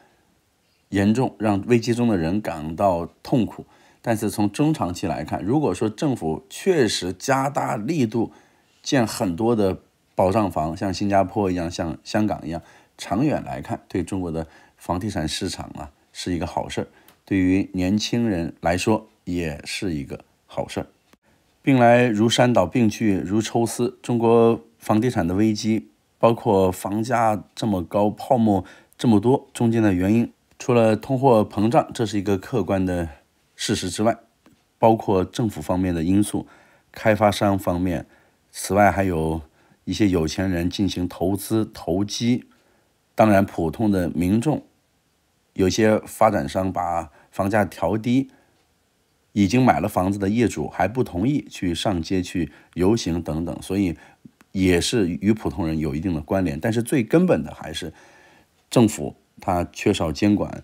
严重，让危机中的人感到痛苦。但是从中长期来看，如果说政府确实加大力度建很多的保障房，像新加坡一样，像香港一样，长远来看，对中国的房地产市场啊是一个好事儿，对于年轻人来说也是一个好事儿。病来如山倒，病去如抽丝。中国房地产的危机，包括房价这么高、泡沫这么多，中间的原因，除了通货膨胀，这是一个客观的。事实之外，包括政府方面的因素，开发商方面，此外还有一些有钱人进行投资投机，当然普通的民众，有些发展商把房价调低，已经买了房子的业主还不同意去上街去游行等等，所以也是与普通人有一定的关联，但是最根本的还是政府它缺少监管。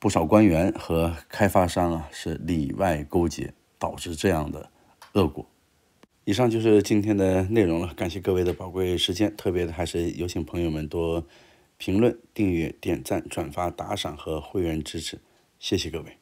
不少官员和开发商啊，是里外勾结，导致这样的恶果。以上就是今天的内容了，感谢各位的宝贵时间。特别的，还是有请朋友们多评论、订阅、点赞、转发、打赏和会员支持，谢谢各位。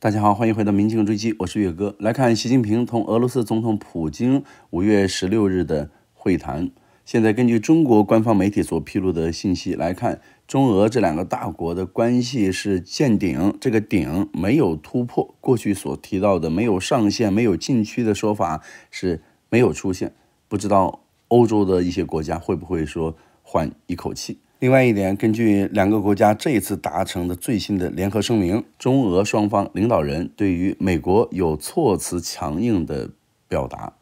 大家好，欢迎回到《民镜追击》，我是岳哥。来看习近平同俄罗斯总统普京五月十六日的会谈。现在根据中国官方媒体所披露的信息来看，中俄这两个大国的关系是见顶，这个顶没有突破。过去所提到的没有上限、没有禁区的说法是没有出现。不知道欧洲的一些国家会不会说缓一口气？另外一点，根据两个国家这一次达成的最新的联合声明，中俄双方领导人对于美国有措辞强硬的表达。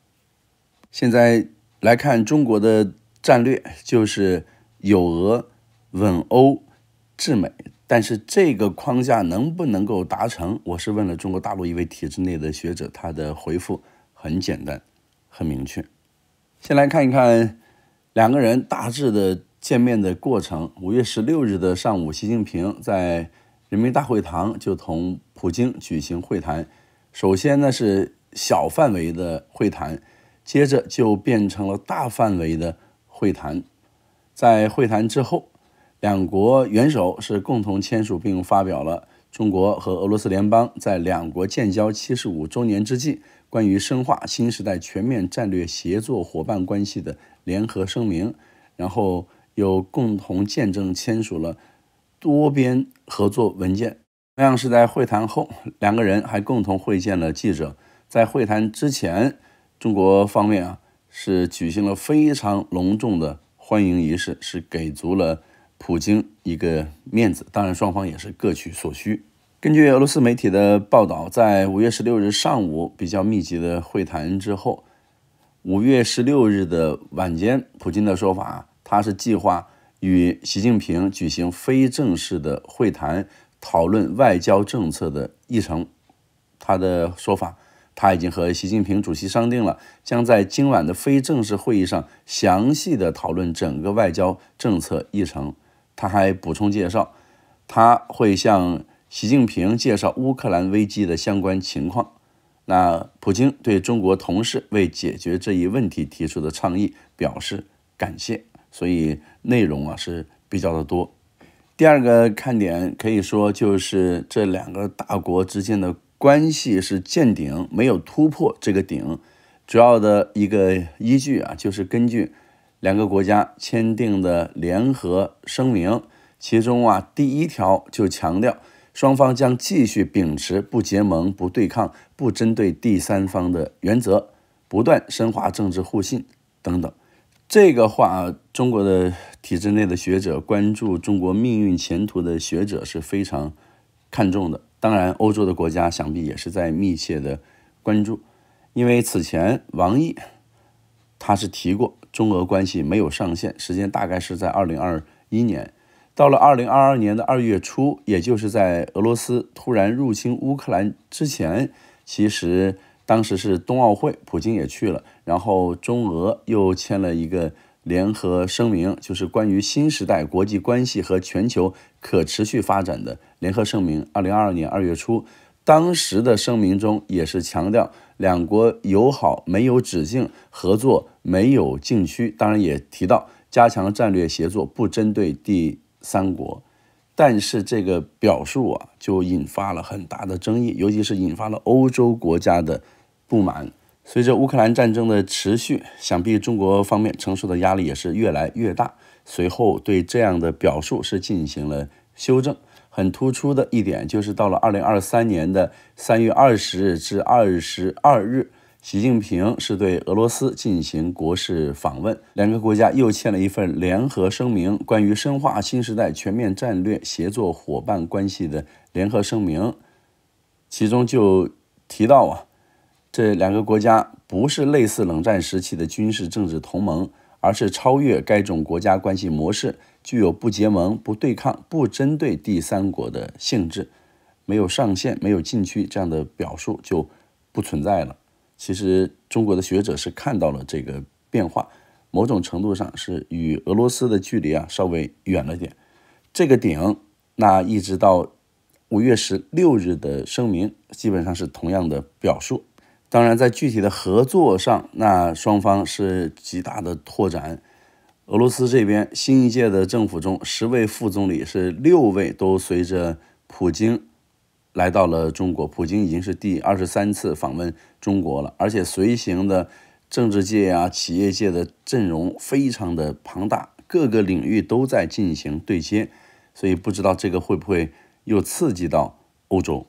现在来看中国的战略，就是有俄、稳欧、制美。但是这个框架能不能够达成？我是问了中国大陆一位体制内的学者，他的回复很简单、很明确。先来看一看两个人大致的。见面的过程，五月十六日的上午，习近平在人民大会堂就同普京举行会谈。首先呢是小范围的会谈，接着就变成了大范围的会谈。在会谈之后，两国元首是共同签署并发表了《中国和俄罗斯联邦在两国建交七十五周年之际关于深化新时代全面战略协作伙伴关系的联合声明》，然后。有共同见证签署了多边合作文件。同样是在会谈后，两个人还共同会见了记者。在会谈之前，中国方面啊是举行了非常隆重的欢迎仪式，是给足了普京一个面子。当然，双方也是各取所需。根据俄罗斯媒体的报道，在五月十六日上午比较密集的会谈之后，五月十六日的晚间，普京的说法。他是计划与习近平举行非正式的会谈，讨论外交政策的议程。他的说法，他已经和习近平主席商定了，将在今晚的非正式会议上详细的讨论整个外交政策议程。他还补充介绍，他会向习近平介绍乌克兰危机的相关情况。那普京对中国同事为解决这一问题提出的倡议表示感谢。所以内容啊是比较的多。第二个看点可以说就是这两个大国之间的关系是见顶，没有突破这个顶。主要的一个依据啊，就是根据两个国家签订的联合声明，其中啊第一条就强调，双方将继续秉持不结盟、不对抗、不针对第三方的原则，不断深化政治互信等等。这个话，中国的体制内的学者关注中国命运前途的学者是非常看重的。当然，欧洲的国家想必也是在密切的关注，因为此前王毅他是提过中俄关系没有上限，时间大概是在二零二一年。到了二零二二年的二月初，也就是在俄罗斯突然入侵乌克兰之前，其实。当时是冬奥会，普京也去了，然后中俄又签了一个联合声明，就是关于新时代国际关系和全球可持续发展的联合声明。二零二二年二月初，当时的声明中也是强调两国友好没有止境，合作没有禁区。当然也提到加强战略协作，不针对第三国。但是这个表述啊，就引发了很大的争议，尤其是引发了欧洲国家的。不满随着乌克兰战争的持续，想必中国方面承受的压力也是越来越大。随后对这样的表述是进行了修正。很突出的一点就是，到了二零二三年的三月二十日至二十二日，习近平是对俄罗斯进行国事访问，两个国家又签了一份联合声明，关于深化新时代全面战略协作伙伴关系的联合声明，其中就提到啊。这两个国家不是类似冷战时期的军事政治同盟，而是超越该种国家关系模式，具有不结盟、不对抗、不针对第三国的性质，没有上限、没有禁区这样的表述就不存在了。其实中国的学者是看到了这个变化，某种程度上是与俄罗斯的距离啊稍微远了点。这个顶，那一直到五月十六日的声明，基本上是同样的表述。当然，在具体的合作上，那双方是极大的拓展。俄罗斯这边新一届的政府中，十位副总理是六位都随着普京来到了中国。普京已经是第二十三次访问中国了，而且随行的政治界啊、企业界的阵容非常的庞大，各个领域都在进行对接。所以，不知道这个会不会又刺激到欧洲。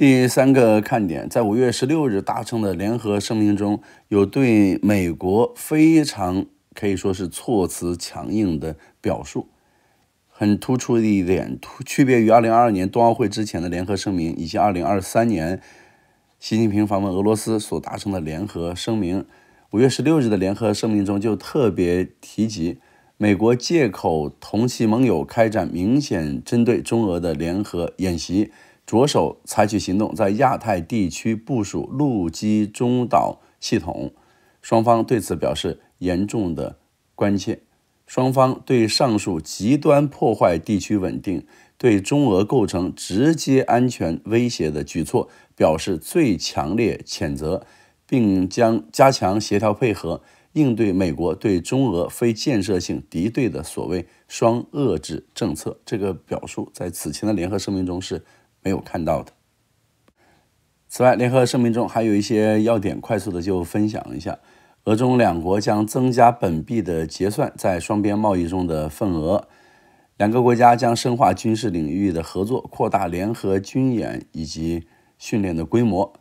第三个看点，在五月十六日达成的联合声明中，有对美国非常可以说是措辞强硬的表述，很突出的一点，区别于二零二二年冬奥会之前的联合声明，以及二零二三年习近平访问俄罗斯所达成的联合声明。五月十六日的联合声明中就特别提及，美国借口同其盟友开展明显针对中俄的联合演习。着手采取行动，在亚太地区部署陆基中导系统。双方对此表示严重的关切。双方对上述极端破坏地区稳定、对中俄构成直接安全威胁的举措表示最强烈谴责，并将加强协调配合，应对美国对中俄非建设性敌对的所谓“双遏制”政策。这个表述在此前的联合声明中是。没有看到的。此外，联合声明中还有一些要点，快速的就分享一下：俄中两国将增加本币的结算在双边贸易中的份额；两个国家将深化军事领域的合作，扩大联合军演以及训练的规模；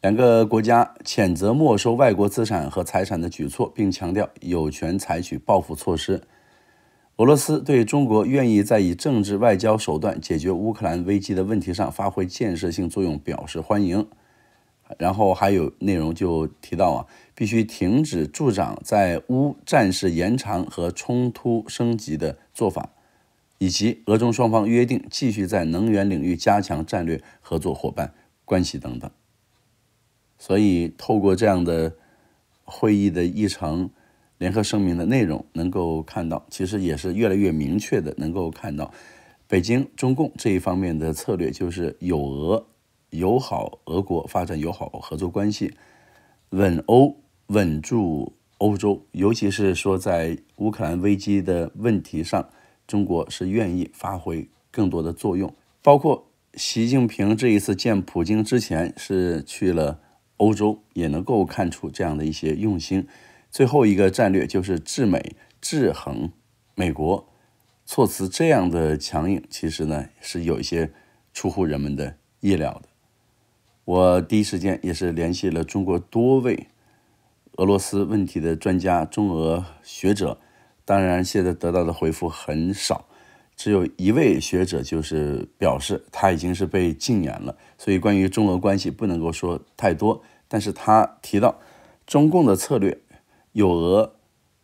两个国家谴责没收外国资产和财产的举措，并强调有权采取报复措施。俄罗斯对中国愿意在以政治外交手段解决乌克兰危机的问题上发挥建设性作用表示欢迎，然后还有内容就提到啊，必须停止助长在乌战事延长和冲突升级的做法，以及俄中双方约定继续在能源领域加强战略合作伙伴关系等等。所以，透过这样的会议的议程。联合声明的内容能够看到，其实也是越来越明确的。能够看到，北京中共这一方面的策略就是友俄友好，俄国发展友好合作关系，稳欧稳住欧洲，尤其是说在乌克兰危机的问题上，中国是愿意发挥更多的作用。包括习近平这一次见普京之前是去了欧洲，也能够看出这样的一些用心。最后一个战略就是制美制衡美国，措辞这样的强硬，其实呢是有一些出乎人们的意料的。我第一时间也是联系了中国多位俄罗斯问题的专家、中俄学者，当然现在得到的回复很少，只有一位学者就是表示他已经是被禁言了，所以关于中俄关系不能够说太多。但是他提到中共的策略。有俄、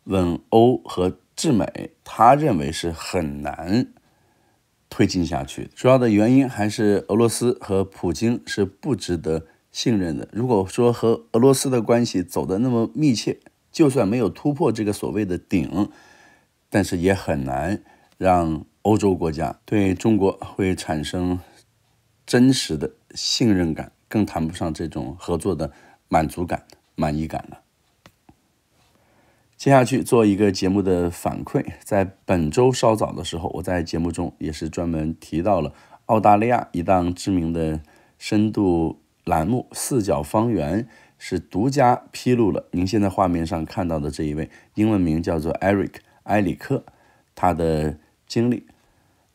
稳欧和制美，他认为是很难推进下去。主要的原因还是俄罗斯和普京是不值得信任的。如果说和俄罗斯的关系走得那么密切，就算没有突破这个所谓的顶，但是也很难让欧洲国家对中国会产生真实的信任感，更谈不上这种合作的满足感、满意感了。接下去做一个节目的反馈，在本周稍早的时候，我在节目中也是专门提到了澳大利亚一档知名的深度栏目《四角方圆》，是独家披露了您现在画面上看到的这一位，英文名叫做 Eric 埃里克，他的经历。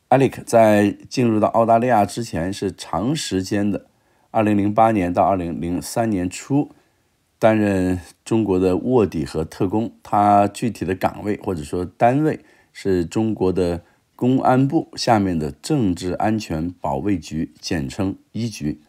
Eric 在进入到澳大利亚之前是长时间的，2008年到2003年初。担任中国的卧底和特工，他具体的岗位或者说单位是中国的公安部下面的政治安全保卫局，简称一局。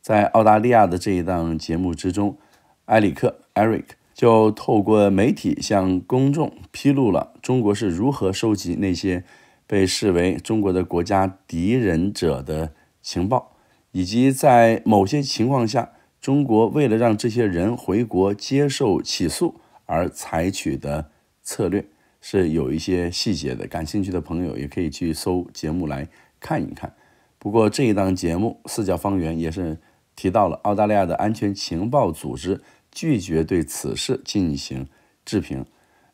在澳大利亚的这一档节目之中，埃里克 （Eric） 就透过媒体向公众披露了中国是如何收集那些被视为中国的国家敌人者的情报，以及在某些情况下。中国为了让这些人回国接受起诉而采取的策略是有一些细节的，感兴趣的朋友也可以去搜节目来看一看。不过这一档节目《四角方圆》也是提到了澳大利亚的安全情报组织拒绝对此事进行置评。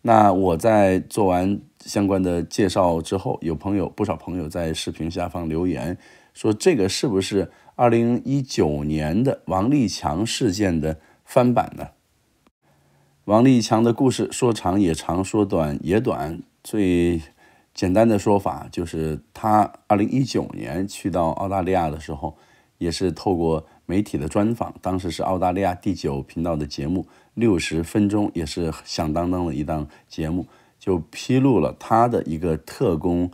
那我在做完相关的介绍之后，有朋友不少朋友在视频下方留言说：“这个是不是？”二零一九年的王立强事件的翻版呢？王立强的故事说长也长，说短也短。最简单的说法就是，他二零一九年去到澳大利亚的时候，也是透过媒体的专访，当时是澳大利亚第九频道的节目《六十分钟》，也是响当当的一档节目，就披露了他的一个特工。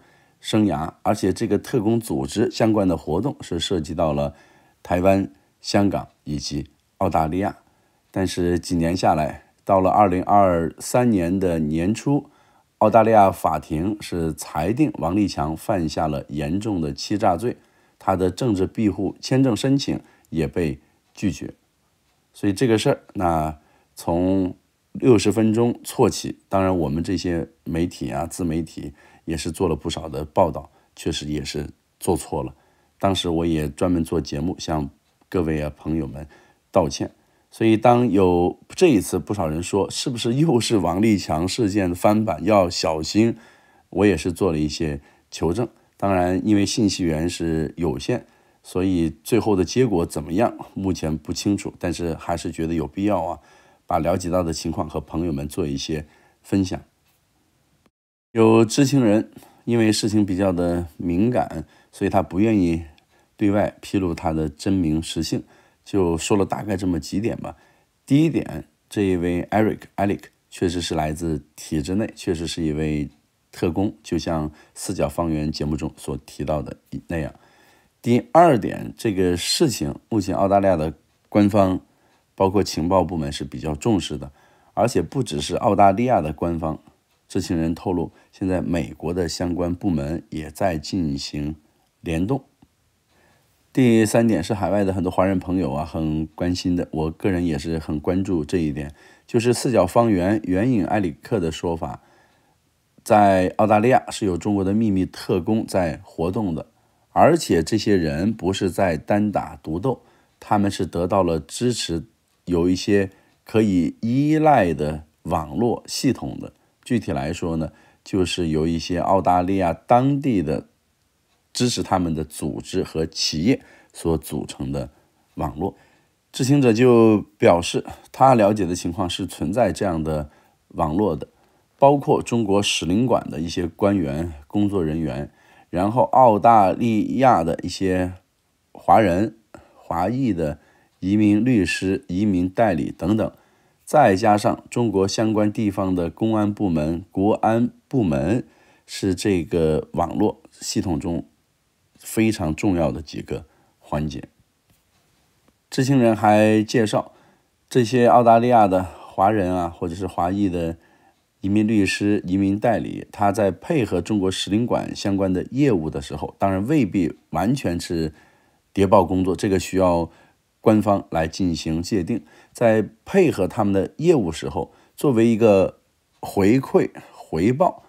生涯，而且这个特工组织相关的活动是涉及到了台湾、香港以及澳大利亚。但是几年下来，到了二零二三年的年初，澳大利亚法庭是裁定王立强犯下了严重的欺诈罪，他的政治庇护签证申请也被拒绝。所以这个事儿，那从六十分钟错起，当然我们这些媒体啊，自媒体。也是做了不少的报道，确实也是做错了。当时我也专门做节目向各位啊朋友们道歉。所以当有这一次不少人说是不是又是王立强事件的翻版，要小心。我也是做了一些求证，当然因为信息源是有限，所以最后的结果怎么样目前不清楚。但是还是觉得有必要啊，把了解到的情况和朋友们做一些分享。有知情人，因为事情比较的敏感，所以他不愿意对外披露他的真名实姓，就说了大概这么几点吧。第一点，这一位 Eric Alec 确实是来自体制内，确实是一位特工，就像四角方圆节目中所提到的那样。第二点，这个事情目前澳大利亚的官方，包括情报部门是比较重视的，而且不只是澳大利亚的官方。知情人透露，现在美国的相关部门也在进行联动。第三点是海外的很多华人朋友啊很关心的，我个人也是很关注这一点。就是四角方圆援引埃里克的说法，在澳大利亚是有中国的秘密特工在活动的，而且这些人不是在单打独斗，他们是得到了支持，有一些可以依赖的网络系统的。具体来说呢，就是由一些澳大利亚当地的支持他们的组织和企业所组成的网络。知情者就表示，他了解的情况是存在这样的网络的，包括中国使领馆的一些官员、工作人员，然后澳大利亚的一些华人、华裔的移民律师、移民代理等等。再加上中国相关地方的公安部门、国安部门是这个网络系统中非常重要的几个环节。知情人还介绍，这些澳大利亚的华人啊，或者是华裔的移民律师、移民代理，他在配合中国使领馆相关的业务的时候，当然未必完全是谍报工作，这个需要官方来进行界定。在配合他们的业务时候，作为一个回馈回报，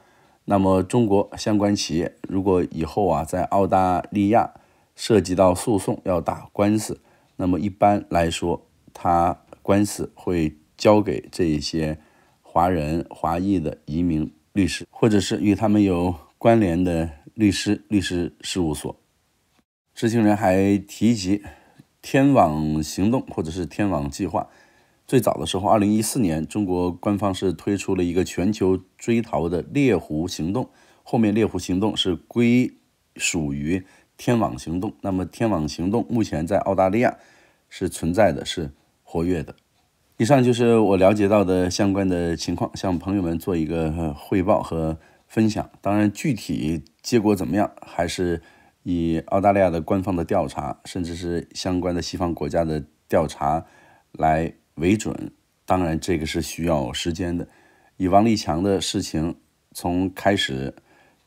那么中国相关企业如果以后啊在澳大利亚涉及到诉讼要打官司，那么一般来说，他官司会交给这些华人华裔的移民律师，或者是与他们有关联的律师律师事务所。知情人还提及。天网行动或者是天网计划，最早的时候，二零一四年，中国官方是推出了一个全球追逃的猎狐行动。后面猎狐行动是归属于天网行动。那么天网行动目前在澳大利亚是存在的，是活跃的。以上就是我了解到的相关的情况，向朋友们做一个汇报和分享。当然，具体结果怎么样，还是。以澳大利亚的官方的调查，甚至是相关的西方国家的调查来为准，当然这个是需要时间的。以王立强的事情，从开始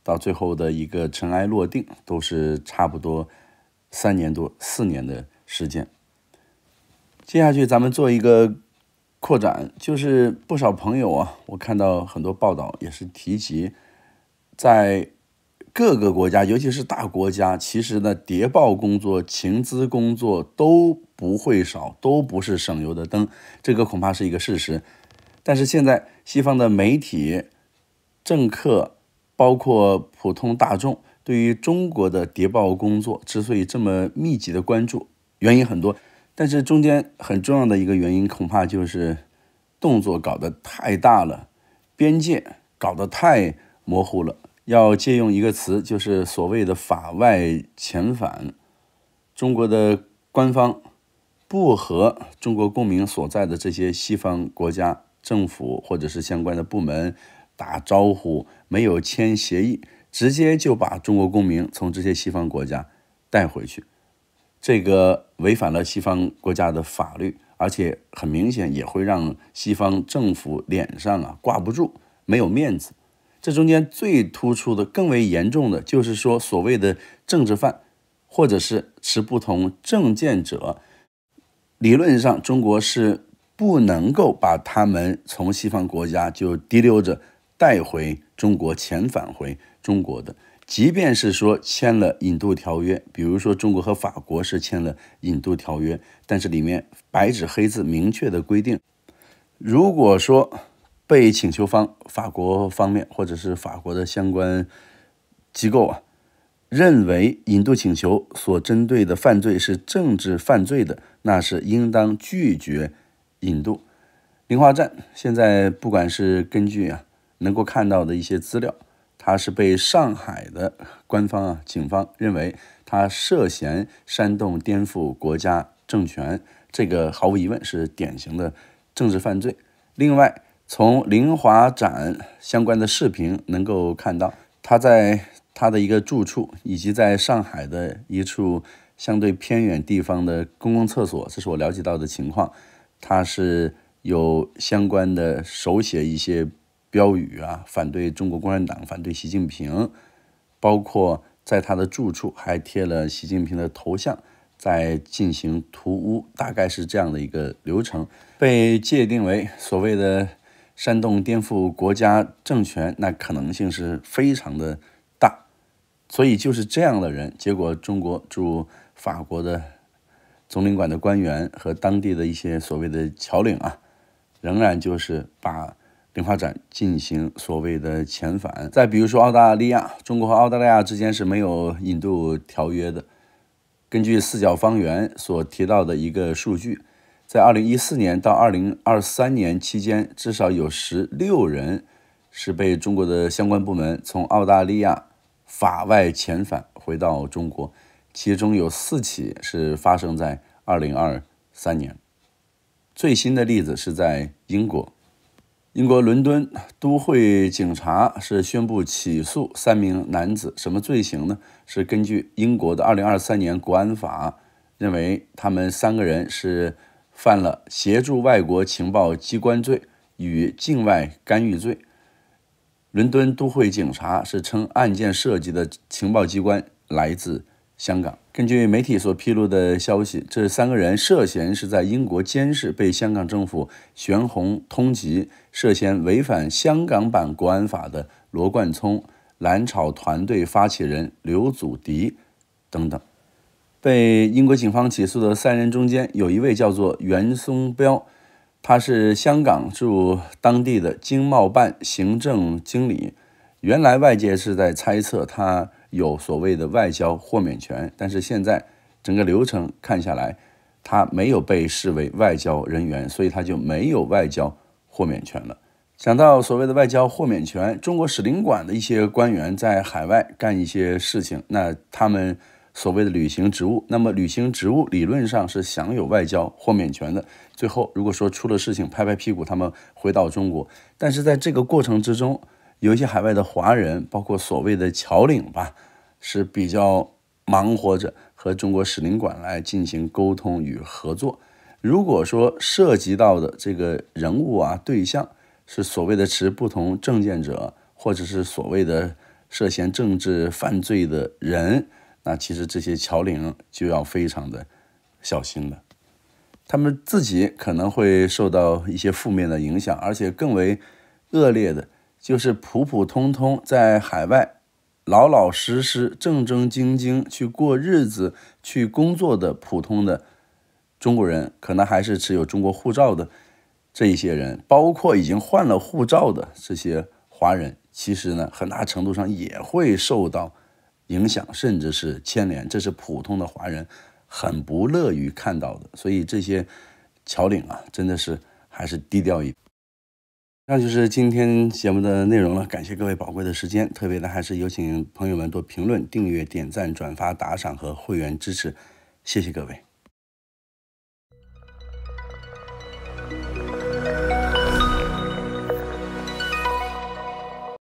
到最后的一个尘埃落定，都是差不多三年多、四年的时间。接下去咱们做一个扩展，就是不少朋友啊，我看到很多报道也是提及，在。各个国家，尤其是大国家，其实呢，谍报工作、情资工作都不会少，都不是省油的灯，这个恐怕是一个事实。但是现在西方的媒体、政客，包括普通大众，对于中国的谍报工作之所以这么密集的关注，原因很多。但是中间很重要的一个原因，恐怕就是动作搞得太大了，边界搞得太模糊了。要借用一个词，就是所谓的“法外遣返”。中国的官方不和中国公民所在的这些西方国家政府或者是相关的部门打招呼，没有签协议，直接就把中国公民从这些西方国家带回去，这个违反了西方国家的法律，而且很明显也会让西方政府脸上啊挂不住，没有面子。这中间最突出的、更为严重的，就是说，所谓的政治犯，或者是持不同政见者，理论上中国是不能够把他们从西方国家就滴溜着带回中国、遣返回中国的。即便是说签了引渡条约，比如说中国和法国是签了引渡条约，但是里面白纸黑字明确的规定，如果说。被请求方法国方面或者是法国的相关机构啊，认为引渡请求所针对的犯罪是政治犯罪的，那是应当拒绝引渡。林华站现在不管是根据啊能够看到的一些资料，他是被上海的官方啊警方认为他涉嫌煽动颠覆国家政权，这个毫无疑问是典型的政治犯罪。另外。从林华展相关的视频能够看到，他在他的一个住处，以及在上海的一处相对偏远地方的公共厕所，这是我了解到的情况。他是有相关的手写一些标语啊，反对中国共产党，反对习近平，包括在他的住处还贴了习近平的头像，在进行涂污，大概是这样的一个流程，被界定为所谓的。煽动颠覆国家政权，那可能性是非常的大，所以就是这样的人，结果中国驻法国的总领馆的官员和当地的一些所谓的侨领啊，仍然就是把零华展进行所谓的遣返。再比如说澳大利亚，中国和澳大利亚之间是没有引渡条约的，根据四角方圆所提到的一个数据。在二零一四年到二零二三年期间，至少有十六人是被中国的相关部门从澳大利亚法外遣返回到中国，其中有四起是发生在二零二三年。最新的例子是在英国，英国伦敦都会警察是宣布起诉三名男子，什么罪行呢？是根据英国的二零二三年国安法，认为他们三个人是。犯了协助外国情报机关罪与境外干预罪。伦敦都会警察是称案件涉及的情报机关来自香港。根据媒体所披露的消息，这三个人涉嫌是在英国监视被香港政府悬红通缉、涉嫌违反香港版国安法的罗冠聪、蓝草团队发起人刘祖迪等等。被英国警方起诉的三人中间，有一位叫做袁松彪，他是香港驻当地的经贸办行政经理。原来外界是在猜测他有所谓的外交豁免权，但是现在整个流程看下来，他没有被视为外交人员，所以他就没有外交豁免权了。想到所谓的外交豁免权，中国使领馆的一些官员在海外干一些事情，那他们。所谓的履行职务，那么履行职务理论上是享有外交豁免权的。最后，如果说出了事情，拍拍屁股，他们回到中国。但是在这个过程之中，有一些海外的华人，包括所谓的侨领吧，是比较忙活着和中国使领馆来进行沟通与合作。如果说涉及到的这个人物啊对象是所谓的持不同政见者，或者是所谓的涉嫌政治犯罪的人。那其实这些侨领就要非常的小心了，他们自己可能会受到一些负面的影响，而且更为恶劣的就是普普通通在海外老老实实、正正经经去过日子、去工作的普通的中国人，可能还是持有中国护照的这一些人，包括已经换了护照的这些华人，其实呢，很大程度上也会受到。影响甚至是牵连，这是普通的华人很不乐于看到的。所以这些侨领啊，真的是还是低调一点。那就是今天节目的内容了，感谢各位宝贵的时间。特别的还是有请朋友们多评论、订阅、点赞、转发、打赏和会员支持，谢谢各位。